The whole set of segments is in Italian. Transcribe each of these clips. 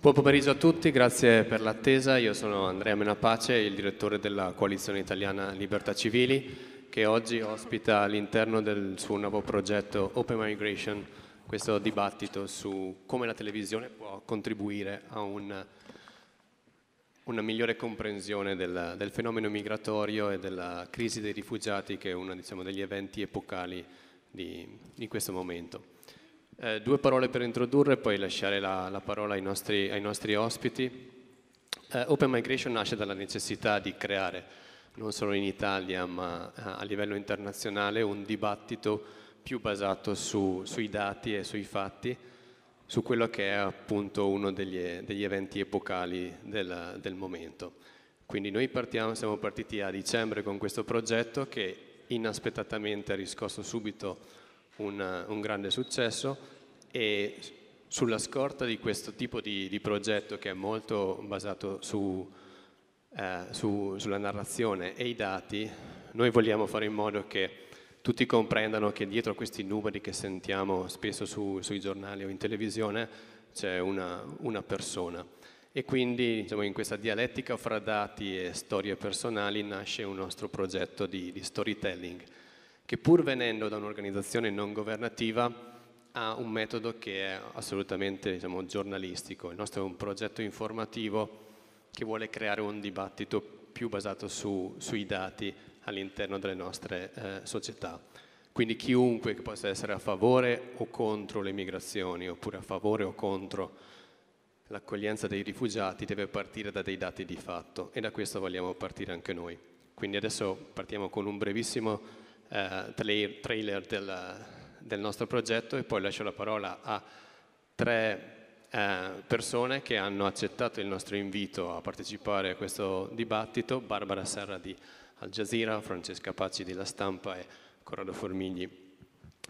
Buon pomeriggio a tutti, grazie per l'attesa. Io sono Andrea Menapace, il direttore della coalizione italiana Libertà Civili, che oggi ospita all'interno del suo nuovo progetto Open Migration questo dibattito su come la televisione può contribuire a un, una migliore comprensione del, del, fenomeno migratorio e della crisi dei rifugiati, che è uno diciamo, degli eventi epocali di, di questo momento. Eh, due parole per introdurre e poi lasciare la, la parola ai nostri, ai nostri ospiti. Eh, Open Migration nasce dalla necessità di creare, non solo in Italia ma eh, a livello internazionale, un dibattito più basato su, sui dati e sui fatti, su quello che è appunto uno degli, degli eventi epocali del, del momento. Quindi noi partiamo, siamo partiti a dicembre con questo progetto che inaspettatamente ha riscosso subito un, un grande successo e sulla scorta di questo tipo di, di progetto che è molto basato su, eh, su, sulla narrazione e i dati, noi vogliamo fare in modo che tutti comprendano che dietro a questi numeri che sentiamo spesso su, sui giornali o in televisione c'è una, una persona. E quindi diciamo, in questa dialettica fra dati e storie personali nasce un nostro progetto di, di storytelling che pur venendo da un'organizzazione non governativa ha un metodo che è assolutamente diciamo, giornalistico. Il nostro è un progetto informativo che vuole creare un dibattito più basato su, sui dati all'interno delle nostre eh, società. Quindi chiunque che possa essere a favore o contro le migrazioni, oppure a favore o contro l'accoglienza dei rifugiati, deve partire da dei dati di fatto e da questo vogliamo partire anche noi. Quindi adesso partiamo con un brevissimo eh, trailer del, del, nostro progetto e poi lascio la parola a tre eh, persone che hanno accettato il nostro invito a partecipare a questo dibattito, Barbara Serra di Al Jazeera, Francesca Paci di La Stampa e Corrado Formigli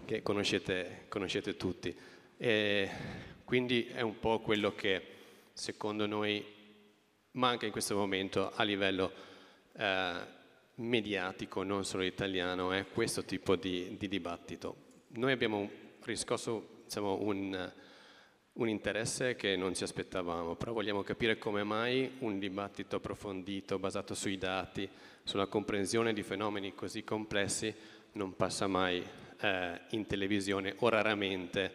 che conoscete, conoscete tutti. E quindi è un po' quello che secondo noi manca in questo momento a livello eh, mediatico, non solo italiano, è questo tipo di, di dibattito. Noi abbiamo riscosso diciamo, un, un interesse che non ci aspettavamo, però vogliamo capire come mai un dibattito approfondito, basato sui dati, sulla comprensione di fenomeni così complessi, non passa mai eh, in televisione o raramente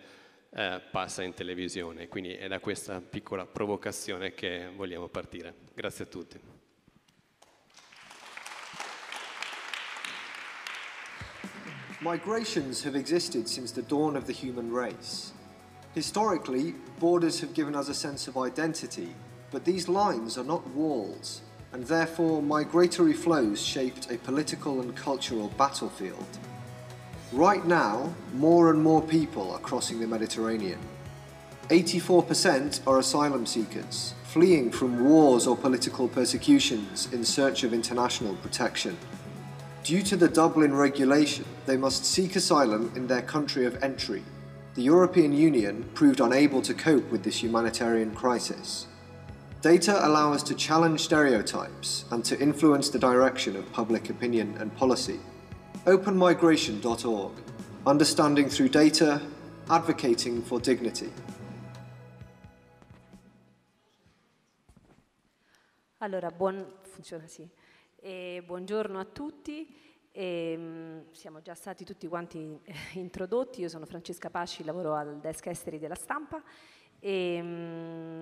eh, passa in televisione. Quindi è da questa piccola provocazione che vogliamo partire. Grazie a tutti. Migrations have existed since the dawn of the human race. Historically, borders have given us a sense of identity, but these lines are not walls, and therefore migratory flows shaped a political and cultural battlefield. Right now, more and more people are crossing the Mediterranean. 84% are asylum seekers, fleeing from wars or political persecutions in search of international protection. Due to the Dublin regulation, they must seek asylum in their country of entry. The European Union proved unable to cope with this humanitarian crisis. Data allow us to challenge stereotypes and to influence the direction of public opinion and policy. OpenMigration.org, understanding through data, advocating for dignity. Allora, buon... funziona sì. E buongiorno a tutti. E, ehm, siamo già stati tutti quanti eh, introdotti. Io sono Francesca Pasci, lavoro al desk esteri della stampa. E, ehm,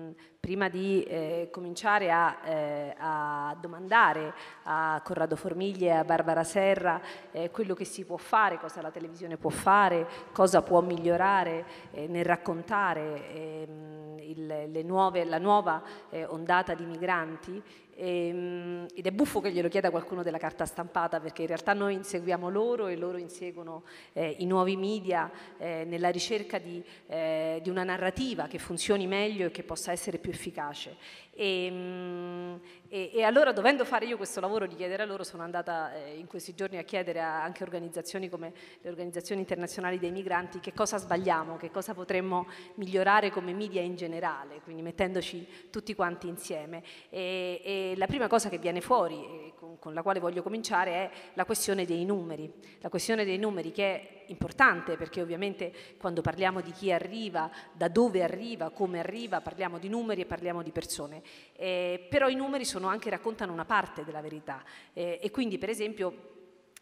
mh, prima di eh, cominciare a, eh, a, domandare a Corrado Formiglie e a Barbara Serra eh, quello che si può fare, cosa la televisione può fare, cosa può migliorare eh, nel raccontare ehm, il, nuove, la nuova eh, ondata di migranti Ehm, ed è buffo che glielo chieda qualcuno della carta stampata perché in realtà noi inseguiamo loro e loro inseguono eh, i nuovi media eh, nella ricerca di, eh, di, una narrativa che funzioni meglio e che possa essere più efficace e, ehm, e, e, allora dovendo fare io questo lavoro di chiedere a loro sono andata eh, in questi giorni a chiedere a, anche organizzazioni come le organizzazioni internazionali dei migranti che cosa sbagliamo, che cosa potremmo migliorare come media in generale, quindi mettendoci tutti quanti insieme. E, e la prima cosa che viene fuori e eh, con, con la quale voglio cominciare è la questione dei numeri, la questione dei numeri che importante perché ovviamente quando parliamo di chi arriva, da dove arriva, come arriva, parliamo di numeri e parliamo di persone, eh, però i numeri sono anche, raccontano una parte della verità eh, e quindi per esempio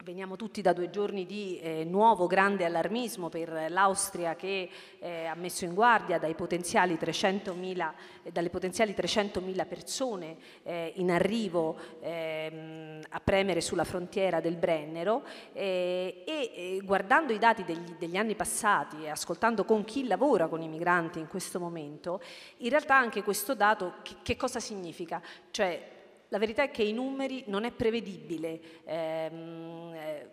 Veniamo tutti da due giorni di eh, nuovo grande allarmismo per l'Austria che eh, ha messo in guardia potenziali dalle potenziali 300.000 persone eh, in arrivo ehm, a premere sulla frontiera del Brennero eh, e eh, guardando i dati degli, degli anni passati e ascoltando con chi lavora con i migranti in questo momento, in realtà anche questo dato che, che cosa significa? Cioè la verità è che i numeri non è prevedibile. Ehm, eh,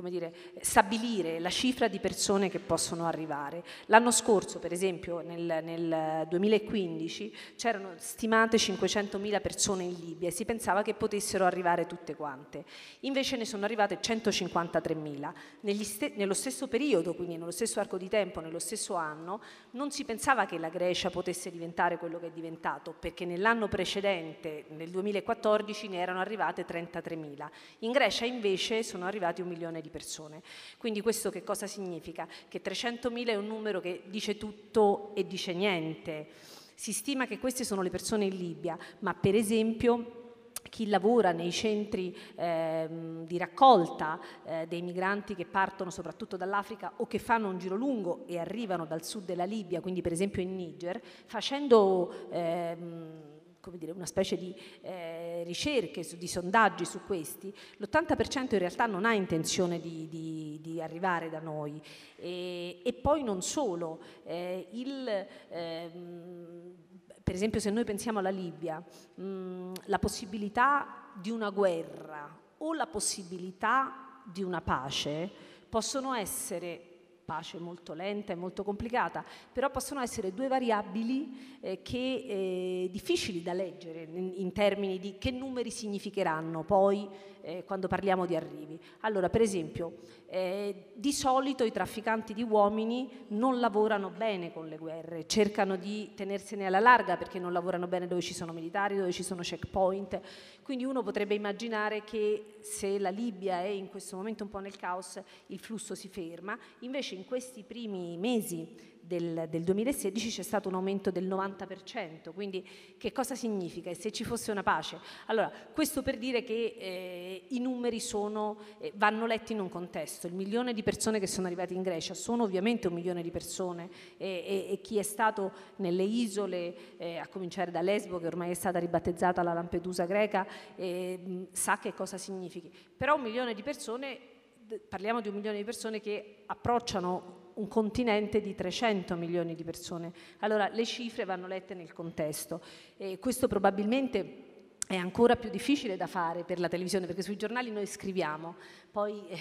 come dire, stabilire la cifra di persone che possono arrivare. L'anno scorso, per esempio, nel, nel 2015, c'erano stimate 500.000 persone in Libia e si pensava che potessero arrivare tutte quante. Invece ne sono arrivate 153.000. Ste- nello stesso periodo, quindi nello stesso arco di tempo, nello stesso anno, non si pensava che la Grecia potesse diventare quello che è diventato, perché nell'anno precedente, nel 2014, ne erano arrivate 33.000. In Grecia invece sono arrivati un milione di di persone. Quindi questo che cosa significa? Che 300.000 è un numero che dice tutto e dice niente. Si stima che queste sono le persone in Libia, ma per esempio chi lavora nei centri eh, di raccolta eh, dei migranti che partono soprattutto dall'Africa o che fanno un giro lungo e arrivano dal sud della Libia, quindi per esempio in Niger, facendo... Eh, come dire, una specie di eh, ricerche, su, di sondaggi su questi, l'80% in realtà non ha intenzione di, di, di arrivare da noi. E, e poi non solo, eh, il, ehm, per esempio se noi pensiamo alla Libia, mh, mm, la possibilità di una guerra o la possibilità di una pace possono essere pace molto lenta e molto complicata, però possono essere due variabili eh, che, eh, difficili da leggere in, in termini di che numeri significheranno poi eh, quando parliamo di arrivi. Allora, per esempio, eh, di solito i trafficanti di uomini non lavorano bene con le guerre, cercano di tenersene alla larga perché non lavorano bene dove ci sono militari, dove ci sono checkpoint. Quindi uno potrebbe immaginare che se la Libia è in questo momento un po' nel caos, il flusso si ferma. Invece in questi primi mesi del, del 2016 c'è stato un aumento del 90%, quindi che cosa significa? E se ci fosse una pace? Allora, questo per dire che eh, i numeri sono, eh, vanno letti in un contesto, il milione di persone che sono arrivate in Grecia sono ovviamente un milione di persone e, e, e chi è stato nelle isole, eh, a cominciare da Lesbo che ormai è stata ribattezzata la Lampedusa greca, eh, sa che cosa significhi, però un milione di persone parliamo di un milione di persone che approcciano un continente di 300 milioni di persone. Allora le cifre vanno lette nel contesto e questo probabilmente è ancora più difficile da fare per la televisione perché sui giornali noi scriviamo, poi eh,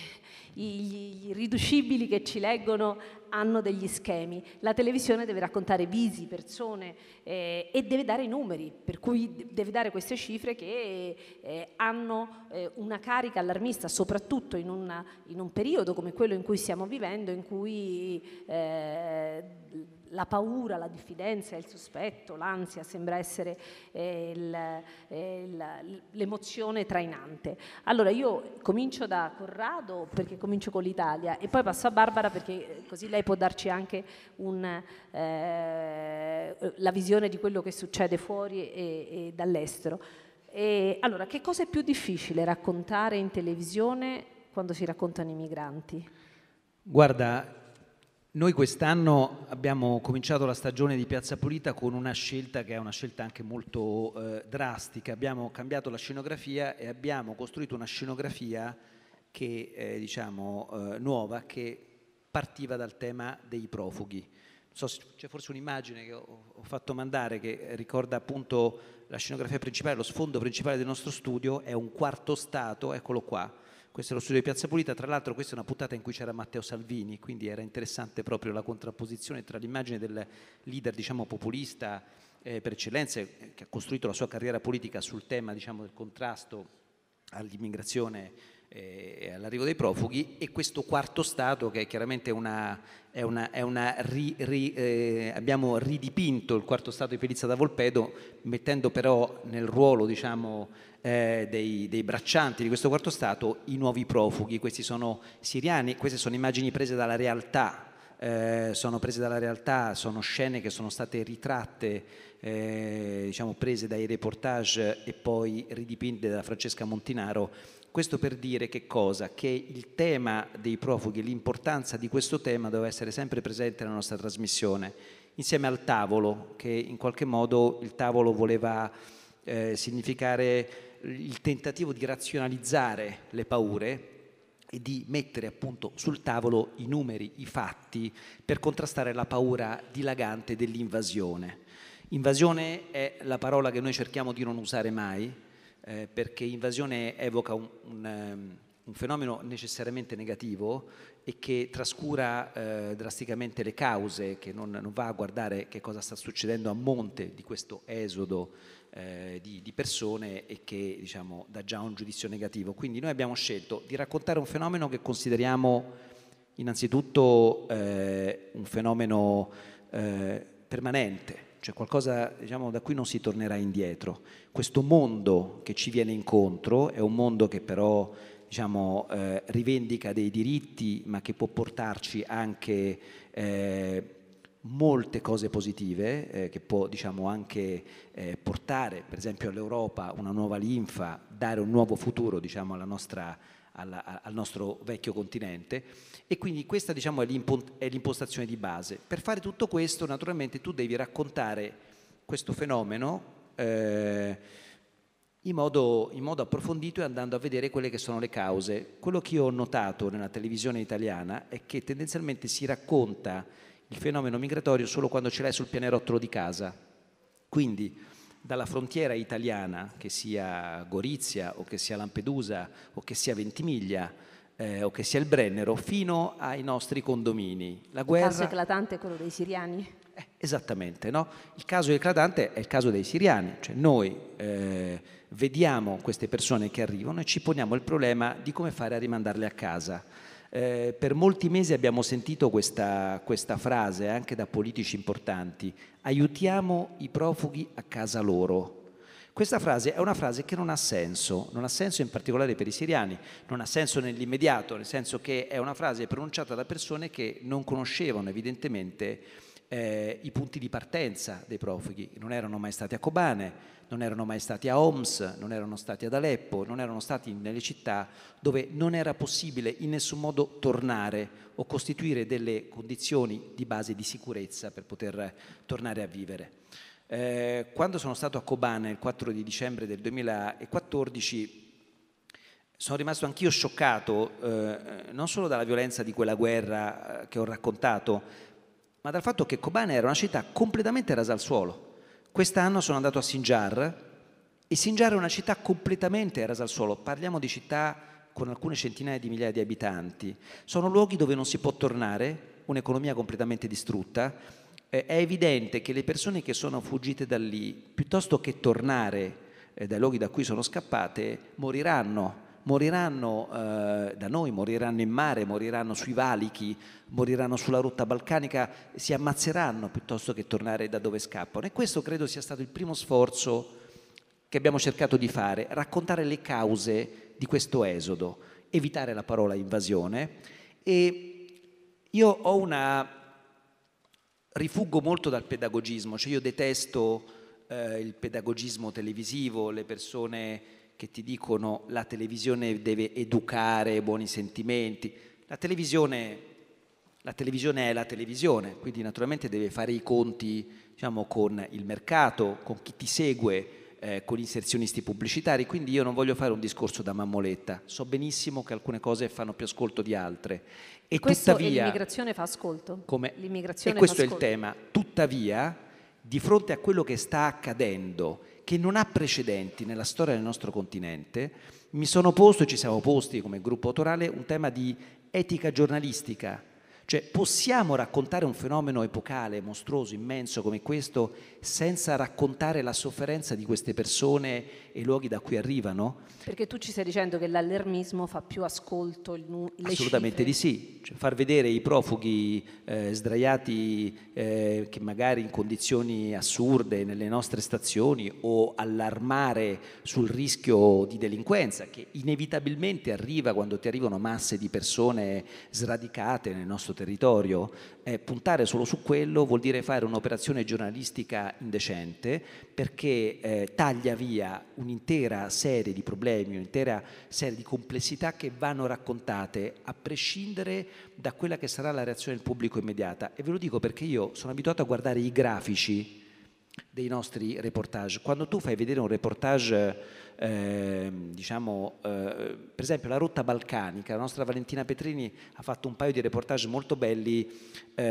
i, i riducibili che ci leggono hanno degli schemi, la televisione deve raccontare visi, persone eh, e deve dare i numeri, per cui deve dare queste cifre che eh, hanno eh, una carica allarmista, soprattutto in, una, in, un periodo come quello in cui stiamo vivendo, in cui eh, la paura, la diffidenza, il sospetto, l'ansia sembra essere eh, il, eh, il, l'emozione trainante. Allora io comincio da Corrado perché comincio con l'Italia e poi passo a Barbara perché eh, così lei può darci anche un, eh, la visione di quello che succede fuori e, e dall'estero. E, allora, che cosa è più difficile raccontare in televisione quando si raccontano i migranti? Guarda, noi quest'anno abbiamo cominciato la stagione di Piazza Pulita con una scelta che è una scelta anche molto eh, drastica. Abbiamo cambiato la scenografia e abbiamo costruito una scenografia che eh, diciamo, eh, nuova, che partiva dal tema dei profughi. So c'è forse un'immagine che ho fatto mandare che ricorda appunto la scenografia principale, lo sfondo principale del nostro studio è un quarto stato, eccolo qua, questo è lo studio di Piazza Pulita, tra l'altro questa è una puntata in cui c'era Matteo Salvini, quindi era interessante proprio la contrapposizione tra l'immagine del leader diciamo, populista eh, per eccellenza, eh, che ha costruito la sua carriera politica sul tema diciamo, del contrasto all'immigrazione eh, e all'arrivo dei profughi e questo quarto Stato che è chiaramente una, è una, è una ri, ri, eh, abbiamo ridipinto il quarto Stato di Felizza da Volpedo mettendo però nel ruolo diciamo eh, dei, dei, braccianti di questo quarto stato i nuovi profughi, questi sono siriani, queste sono immagini prese dalla realtà, eh, sono prese dalla realtà, sono scene che sono state ritratte, eh, diciamo prese dai reportage e poi ridipinte da Francesca Montinaro. Questo per dire che cosa? Che il tema dei profughi, l'importanza di questo tema deve essere sempre presente nella nostra trasmissione, insieme al tavolo, che in qualche modo il tavolo voleva eh, significare il tentativo di razionalizzare le paure e di mettere appunto sul tavolo i numeri, i fatti, per contrastare la paura dilagante dell'invasione. Invasione è la parola che noi cerchiamo di non usare mai, eh, perché invasione evoca un, un, ehm, un, fenomeno necessariamente negativo e che trascura eh, drasticamente le cause, che non, non va a guardare che cosa sta succedendo a monte di questo esodo eh, di, di, persone e che diciamo, dà già un giudizio negativo. Quindi noi abbiamo scelto di raccontare un fenomeno che consideriamo innanzitutto eh, un fenomeno eh, permanente, cioè qualcosa diciamo, da cui non si tornerà indietro. Questo mondo che ci viene incontro è un mondo che però diciamo, eh, rivendica dei diritti ma che può portarci anche eh, molte cose positive eh, che può diciamo, anche eh, portare per esempio all'Europa una nuova linfa, dare un nuovo futuro diciamo, alla nostra, alla, al nostro vecchio continente e quindi questa diciamo, è, è l'impostazione di base. Per fare tutto questo naturalmente tu devi raccontare questo fenomeno eh, in, modo, in modo approfondito e andando a vedere quelle che sono le cause. Quello che io ho notato nella televisione italiana è che tendenzialmente si racconta il fenomeno migratorio solo quando ce l'hai sul pianerottolo di casa. Quindi dalla frontiera italiana, che sia Gorizia o che sia Lampedusa o che sia Ventimiglia eh, o che sia il Brennero, fino ai nostri condomini. La guerra... Il caso eclatante è quello dei siriani. Eh, esattamente, no? Il caso eclatante è il caso dei siriani, cioè noi eh, vediamo queste persone che arrivano e ci poniamo il problema di come fare a rimandarle a casa eh, per molti mesi abbiamo sentito questa, questa, frase eh, anche da politici importanti, aiutiamo i profughi a casa loro. Questa frase è una frase che non ha senso, non ha senso in particolare per i siriani, non ha senso nell'immediato, nel senso che è una frase pronunciata da persone che non conoscevano evidentemente eh, i punti di partenza dei profughi, non erano mai stati a Kobane, non erano mai stati a Homs, non erano stati ad Aleppo, non erano stati nelle città dove non era possibile in nessun modo tornare o costituire delle condizioni di base di sicurezza per poter tornare a vivere. Eh, quando sono stato a Kobane il 4 di dicembre del 2014 sono rimasto anch'io scioccato eh, non solo dalla violenza di quella guerra eh, che ho raccontato, ma dal fatto che Kobane era una città completamente rasa al suolo Quest'anno sono andato a Sinjar e Sinjar è una città completamente rasa al suolo, parliamo di città con alcune centinaia di migliaia di abitanti, sono luoghi dove non si può tornare, un'economia completamente distrutta, eh, è evidente che le persone che sono fuggite da lì, piuttosto che tornare eh, dai luoghi da cui sono scappate, moriranno moriranno eh, da noi, moriranno in mare, moriranno sui valichi, moriranno sulla rotta balcanica, si ammazzeranno piuttosto che tornare da dove scappano. E questo credo sia stato il primo sforzo che abbiamo cercato di fare, raccontare le cause di questo esodo, evitare la parola invasione. E io ho una... rifuggo molto dal pedagogismo, cioè io detesto eh, il pedagogismo televisivo, le persone che ti dicono la televisione deve educare buoni sentimenti. La televisione, la televisione è la televisione, quindi naturalmente deve fare i conti diciamo, con il mercato, con chi ti segue, eh, con inserzionisti pubblicitari, quindi io non voglio fare un discorso da mammoletta, so benissimo che alcune cose fanno più ascolto di altre. E questo tuttavia, l'immigrazione fa ascolto. Come, l'immigrazione e questo è ascolto. il tema. Tuttavia, di fronte a quello che sta accadendo che non ha precedenti nella storia del nostro continente, mi sono posto e ci siamo posti come gruppo autorale un tema di etica giornalistica cioè possiamo raccontare un fenomeno epocale, mostruoso, immenso come questo senza raccontare la sofferenza di queste persone e i luoghi da cui arrivano? Perché tu ci stai dicendo che l'allermismo fa più ascolto il nu- Assolutamente cifre. di sì, cioè, far vedere i profughi eh, sdraiati eh, che magari in condizioni assurde nelle nostre stazioni o allarmare sul rischio di delinquenza che inevitabilmente arriva quando ti arrivano masse di persone sradicate nel nostro territorio territorio. Eh, puntare solo su quello vuol dire fare un'operazione giornalistica indecente perché eh, taglia via un'intera serie di problemi, un'intera serie di complessità che vanno raccontate a prescindere da quella che sarà la reazione del pubblico immediata. E ve lo dico perché io sono abituato a guardare i grafici dei nostri reportage. Quando tu fai vedere un reportage Ehm, diciamo, eh, per esempio la rotta balcanica, la nostra Valentina Petrini ha fatto un paio di reportage molto belli eh,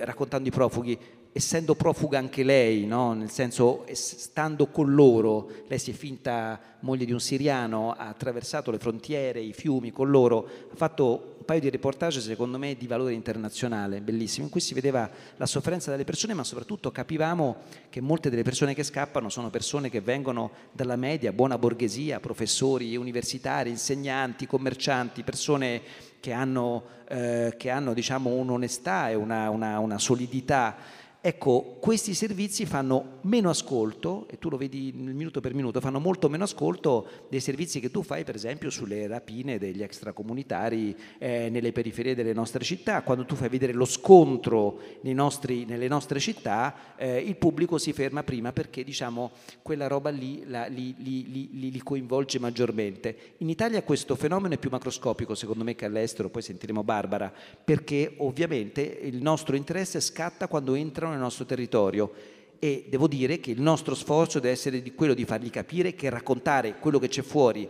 eh raccontando i profughi, essendo profuga anche lei, no? nel senso stando con loro, lei si è finta moglie di un siriano, ha attraversato le frontiere, i fiumi con loro, ha fatto un paio di reportage secondo me di valore internazionale, bellissimo, in cui si vedeva la sofferenza delle persone, ma soprattutto capivamo che molte delle persone che scappano sono persone che vengono dalla media, buona borghesia, professori, universitari, insegnanti, commercianti, persone che hanno, eh, che hanno diciamo, un'onestà e una, una, una solidità Ecco, questi servizi fanno meno ascolto, e tu lo vedi minuto per minuto, fanno molto meno ascolto dei servizi che tu fai, per esempio, sulle rapine degli extracomunitari eh, nelle periferie delle nostre città. Quando tu fai vedere lo scontro nostri, nelle nostre città, eh, il pubblico si ferma prima perché, diciamo, quella roba lì la, li, li, li, li, coinvolge maggiormente. In Italia questo fenomeno è più macroscopico, secondo me, che all'estero, poi sentiremo Barbara, perché ovviamente il nostro interesse scatta quando entrano nel nostro territorio e devo dire che il nostro sforzo deve essere di quello di fargli capire che raccontare quello che c'è fuori,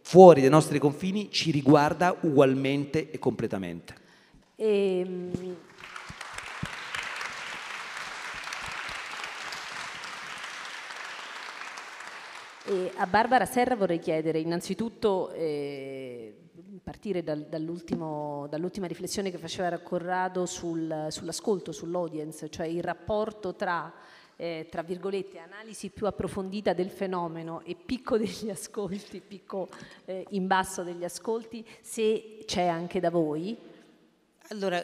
fuori dai nostri confini, ci riguarda ugualmente e completamente. E... Ehm, e a Barbara Serra vorrei chiedere innanzitutto eh, partire dal, dall'ultima riflessione che faceva Corrado sul, sull'ascolto, sull'audience, cioè il rapporto tra, eh, tra virgolette, analisi più approfondita del fenomeno e picco degli ascolti, picco eh, in basso degli ascolti, se c'è anche da voi. Allora,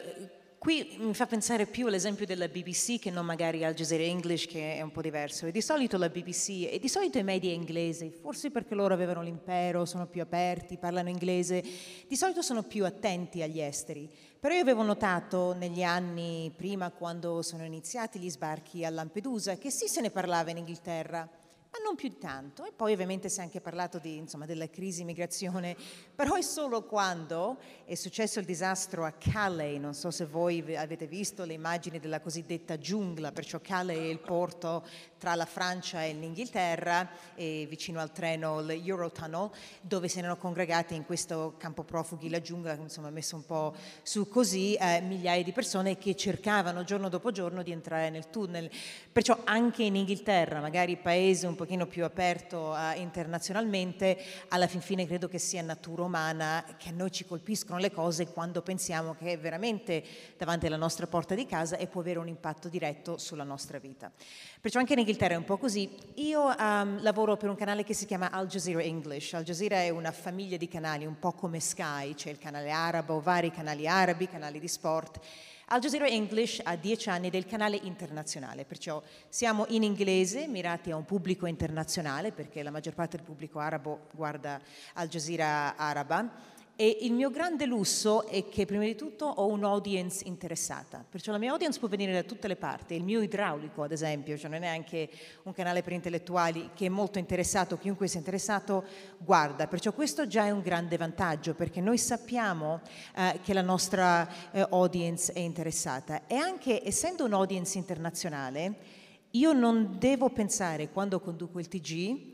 Qui mi fa pensare più all'esempio della BBC che non magari al Jazeera English che è un po' diverso. E di solito la BBC e di solito i media inglesi, forse perché loro avevano l'impero, sono più aperti, parlano inglese, di solito sono più attenti agli esteri. Però io avevo notato negli anni prima quando sono iniziati gli sbarchi a Lampedusa che sì se ne parlava in Inghilterra, ma non più di tanto. E poi ovviamente si è anche parlato di, insomma, della crisi migrazione, però è solo quando è successo il disastro a Calais, non so se voi avete visto le immagini della cosiddetta giungla, perciò Calais è il porto tra la Francia e l'Inghilterra, eh, vicino al treno Eurotunnel, dove si erano congregate in questo campo profughi, la giungla, insomma messo un po' su così, eh, migliaia di persone che cercavano giorno dopo giorno di entrare nel tunnel. Perciò anche in Inghilterra, magari paese un pochino più aperto eh, internazionalmente, alla fin fine credo che sia natura umana che a noi ci colpiscono le cose quando pensiamo che è veramente davanti alla nostra porta di casa e può avere un impatto diretto sulla nostra vita. Perciò anche in l'Inghilterra è un po' così. Io um, lavoro per un canale che si chiama Al Jazeera English. Al Jazeera è una famiglia di canali un po' come Sky, c'è il canale arabo, vari canali arabi, canali di sport. Al Jazeera English ha dieci anni del canale internazionale, perciò siamo in inglese, mirati a un pubblico internazionale, perché la maggior parte del pubblico arabo guarda Al Jazeera araba. E il mio grande lusso è che prima di tutto ho un'audience interessata, perciò la mia audience può venire da tutte le parti, il mio idraulico ad esempio, cioè non è anche un canale per intellettuali che è molto interessato, chiunque sia interessato guarda, perciò questo già è un grande vantaggio perché noi sappiamo eh, che la nostra eh, audience è interessata e anche essendo un'audience internazionale io non devo pensare quando conduco il TG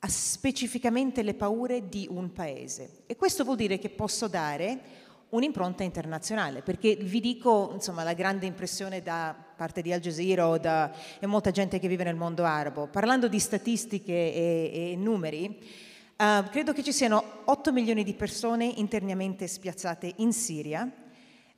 a specificamente le paure di un paese. E questo vuol dire che posso dare un'impronta internazionale, perché vi dico, insomma, la grande impressione da parte di Al Jazeera o da molta gente che vive nel mondo arabo, parlando di statistiche e, e numeri, uh, credo che ci siano 8 milioni di persone internamente spiazzate in Siria,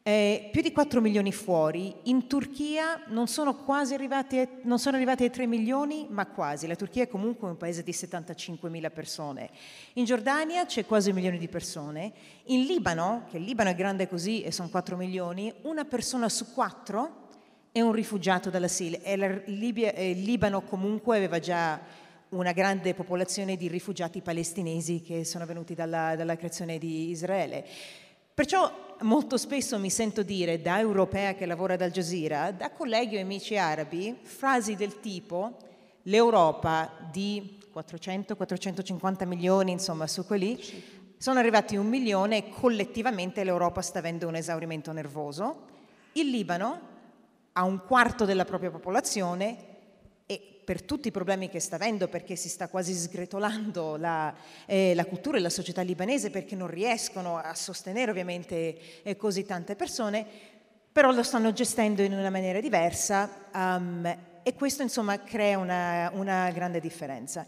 eh, più di 4 milioni fuori, in Turchia non sono quasi arrivati, non sono arrivati ai 3 milioni, ma quasi. La Turchia è comunque un paese di 75 mila persone. In Giordania c'è quasi un milione di persone. In Libano, che il Libano è grande così e sono 4 milioni, una persona su quattro è un rifugiato dalla Siria. il Libano comunque aveva già una grande popolazione di rifugiati palestinesi che sono venuti dalla, dalla creazione di Israele. Perciò molto spesso mi sento dire da europea che lavora ad Al Jazeera, da colleghi o amici arabi, frasi del tipo l'Europa di 400-450 milioni, insomma, su quelli, sono arrivati un milione e collettivamente l'Europa sta avendo un esaurimento nervoso. Il Libano ha un quarto della propria popolazione e per tutti i problemi che sta avendo, perché si sta quasi sgretolando la, eh, la cultura e la società libanese, perché non riescono a sostenere ovviamente eh, così tante persone, però lo stanno gestendo in una maniera diversa um, e questo insomma crea una, una grande differenza.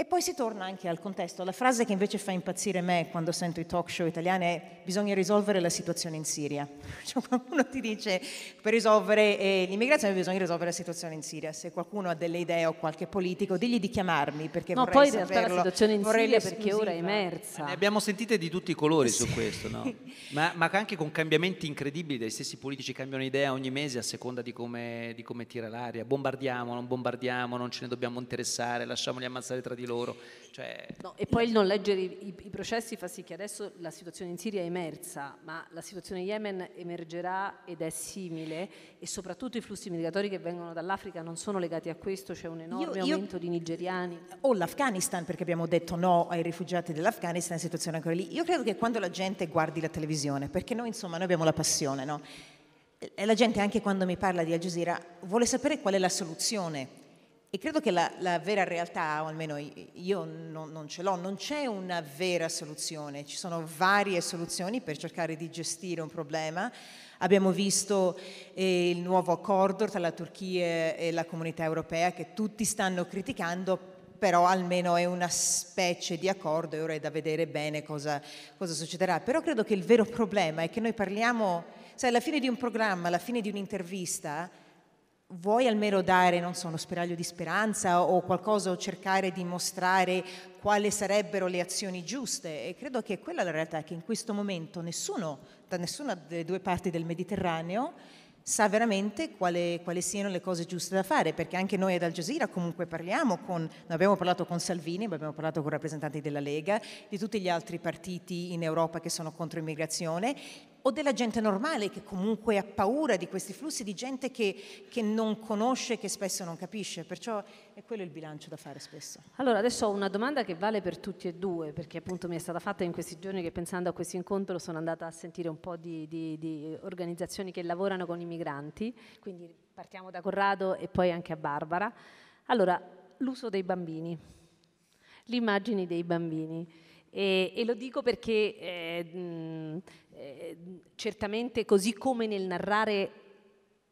E poi si torna anche al contesto. La frase che invece fa impazzire me quando sento i talk show italiani è bisogna risolvere la situazione in Siria. Cioè qualcuno ti dice per risolvere eh, l'immigrazione bisogna risolvere la situazione in Siria. Se qualcuno ha delle idee o qualche politico, digli di chiamarmi perché no, vorrei saperlo. poi in realtà la situazione in vorrei Siria perché ora è emersa. Ne abbiamo sentite di tutti i colori sì. su questo, no? ma, ma, anche con cambiamenti incredibili, dai stessi politici cambiano idea ogni mese a seconda di come, di come tira l'aria. Bombardiamo, non bombardiamo, non ce ne dobbiamo interessare, lasciamoli ammazzare tra di loro loro. Cioè... No, e poi il non leggere i, i, processi fa sì che adesso la situazione in Siria è emersa, ma la situazione in Yemen emergerà ed è simile e soprattutto i flussi migratori che vengono dall'Africa non sono legati a questo, c'è un enorme io, io... aumento di nigeriani. O l'Afghanistan, perché abbiamo detto no ai rifugiati dell'Afghanistan, la situazione è ancora lì. Io credo che quando la gente guardi la televisione, perché noi insomma noi abbiamo la passione, no? E la gente anche quando mi parla di Al Jazeera vuole sapere qual è la soluzione e credo che la, la, vera realtà, o almeno io non, non, ce l'ho, non c'è una vera soluzione, ci sono varie soluzioni per cercare di gestire un problema. Abbiamo visto eh, il nuovo accordo tra la Turchia e la comunità europea che tutti stanno criticando, però almeno è una specie di accordo e ora è da vedere bene cosa, cosa succederà. Però credo che il vero problema è che noi parliamo, sai, alla fine di un programma, alla fine di un'intervista, vuoi almeno dare, non so, uno spiraglio di speranza o qualcosa o cercare di mostrare quali sarebbero le azioni giuste. E credo che quella è la realtà, che in questo momento nessuno, da nessuna delle due parti del Mediterraneo, sa veramente quali, quali siano le cose giuste da fare, perché anche noi ad Al Jazeera comunque parliamo con, noi abbiamo parlato con Salvini, ma abbiamo parlato con rappresentanti della Lega, di tutti gli altri partiti in Europa che sono contro immigrazione o della gente normale che comunque ha paura di questi flussi, di gente che, che non conosce, che spesso non capisce. Perciò è quello il bilancio da fare spesso. Allora, adesso ho una domanda che vale per tutti e due, perché appunto mi è stata fatta in questi giorni che pensando a questo incontro sono andata a sentire un po' di, di, di organizzazioni che lavorano con i migranti, quindi partiamo da Corrado e poi anche a Barbara. Allora, l'uso dei bambini, l'immagine dei bambini. E, e, lo dico perché eh, mh, Ehm, certamente così come nel narrare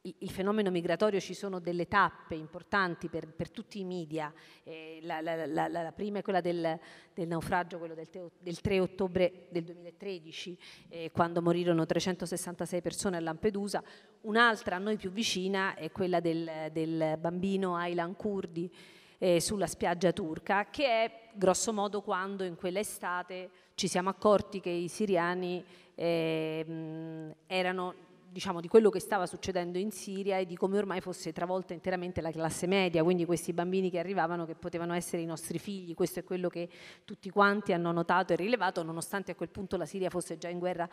il fenomeno migratorio ci sono delle tappe importanti per, per tutti i media. Eh, la, la, la, la, prima è quella del, del naufragio, quello del, teo, del, 3 ottobre del 2013, eh, quando morirono 366 persone a Lampedusa. Un'altra a noi più vicina è quella del, del bambino Aylan Kurdi eh, sulla spiaggia turca, che è grosso modo quando in quell'estate ci siamo accorti che i siriani eh, erano diciamo, di quello che stava succedendo in Siria e di come ormai fosse travolta interamente la classe media, quindi questi bambini che arrivavano che potevano essere i nostri figli, questo è quello che tutti quanti hanno notato e rilevato, nonostante a quel punto la Siria fosse già in guerra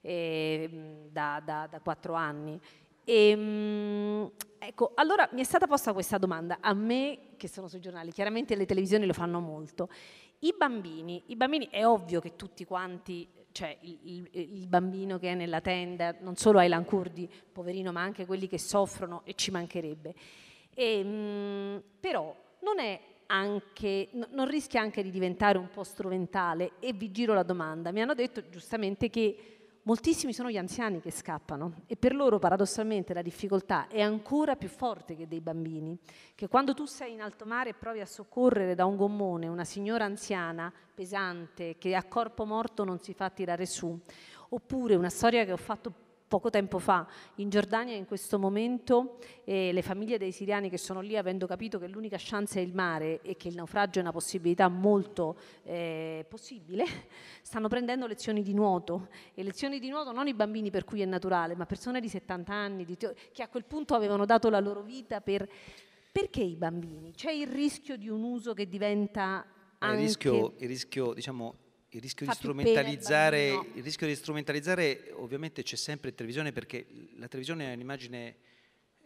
eh, da, da, da, quattro anni. E, ehm, ecco, allora mi è stata posta questa domanda, a me che sono sui giornali, chiaramente le televisioni lo fanno molto, i bambini, i bambini è ovvio che tutti quanti cioè il, il, bambino che è nella tenda, non solo Aylan Kurdi, poverino, ma anche quelli che soffrono e ci mancherebbe. E, ehm, mh, però non, anche, non rischia anche di diventare un po' strumentale e vi giro la domanda. Mi hanno detto giustamente che moltissimi sono gli anziani che scappano e per loro paradossalmente la difficoltà è ancora più forte che dei bambini, che quando tu sei in alto mare e provi a soccorrere da un gommone una signora anziana pesante che a corpo morto non si fa tirare su, oppure una storia che ho fatto poco tempo fa in Giordania in questo momento eh, le famiglie dei siriani che sono lì avendo capito che l'unica chance è il mare e che il naufragio è una possibilità molto eh, possibile stanno prendendo lezioni di nuoto e lezioni di nuoto non i bambini per cui è naturale ma persone di 70 anni di che a quel punto avevano dato la loro vita per perché i bambini? C'è il rischio di un uso che diventa anche... il rischio, il rischio diciamo il rischio, di strumentalizzare, il, rischio di strumentalizzare ovviamente c'è sempre in televisione perché la televisione è un'immagine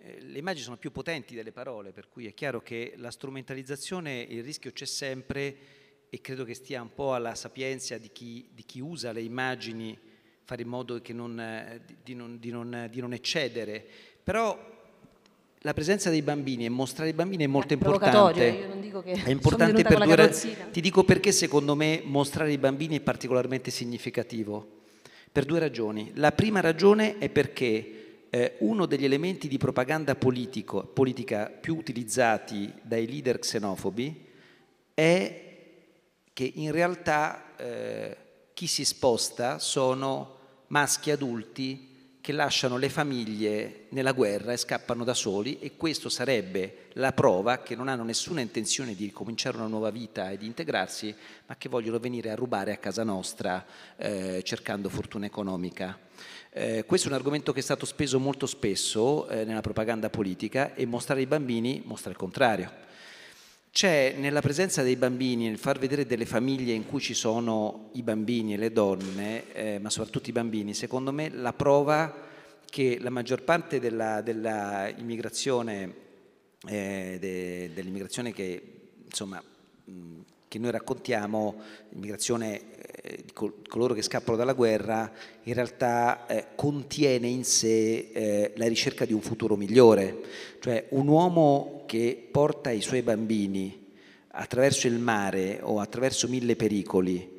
eh, le immagini sono più potenti delle parole, per cui è chiaro che la strumentalizzazione, il rischio c'è sempre e credo che stia un po' alla sapienza di chi, di chi usa le immagini, fare in modo non, eh, di, non, di, non, di non eccedere. Però la presenza dei bambini e mostrare i bambini è molto è importante. Io non dico che è importante per due ragioni. Ti dico perché secondo me mostrare i bambini è particolarmente significativo. Per due ragioni. La prima ragione è perché eh, uno degli elementi di propaganda politico, politica più utilizzati dai leader xenofobi è che in realtà eh, chi si sposta sono maschi adulti che lasciano le famiglie nella guerra e scappano da soli e questo sarebbe la prova che non hanno nessuna intenzione di ricominciare una nuova vita e di integrarsi, ma che vogliono venire a rubare a casa nostra eh, cercando fortuna economica. Eh, questo è un argomento che è stato speso molto spesso eh, nella propaganda politica e mostrare i bambini mostra il contrario c'è nella presenza dei bambini, nel far vedere delle famiglie in cui ci sono i bambini e le donne, eh, ma soprattutto i bambini, secondo me la prova che la maggior parte dell'immigrazione, della eh, de, dell che insomma, mh, che noi raccontiamo, l'immigrazione eh, di coloro che scappano dalla guerra, in realtà eh, contiene in sé eh, la ricerca di un futuro migliore. Cioè un uomo che porta i suoi bambini attraverso il mare o attraverso mille pericoli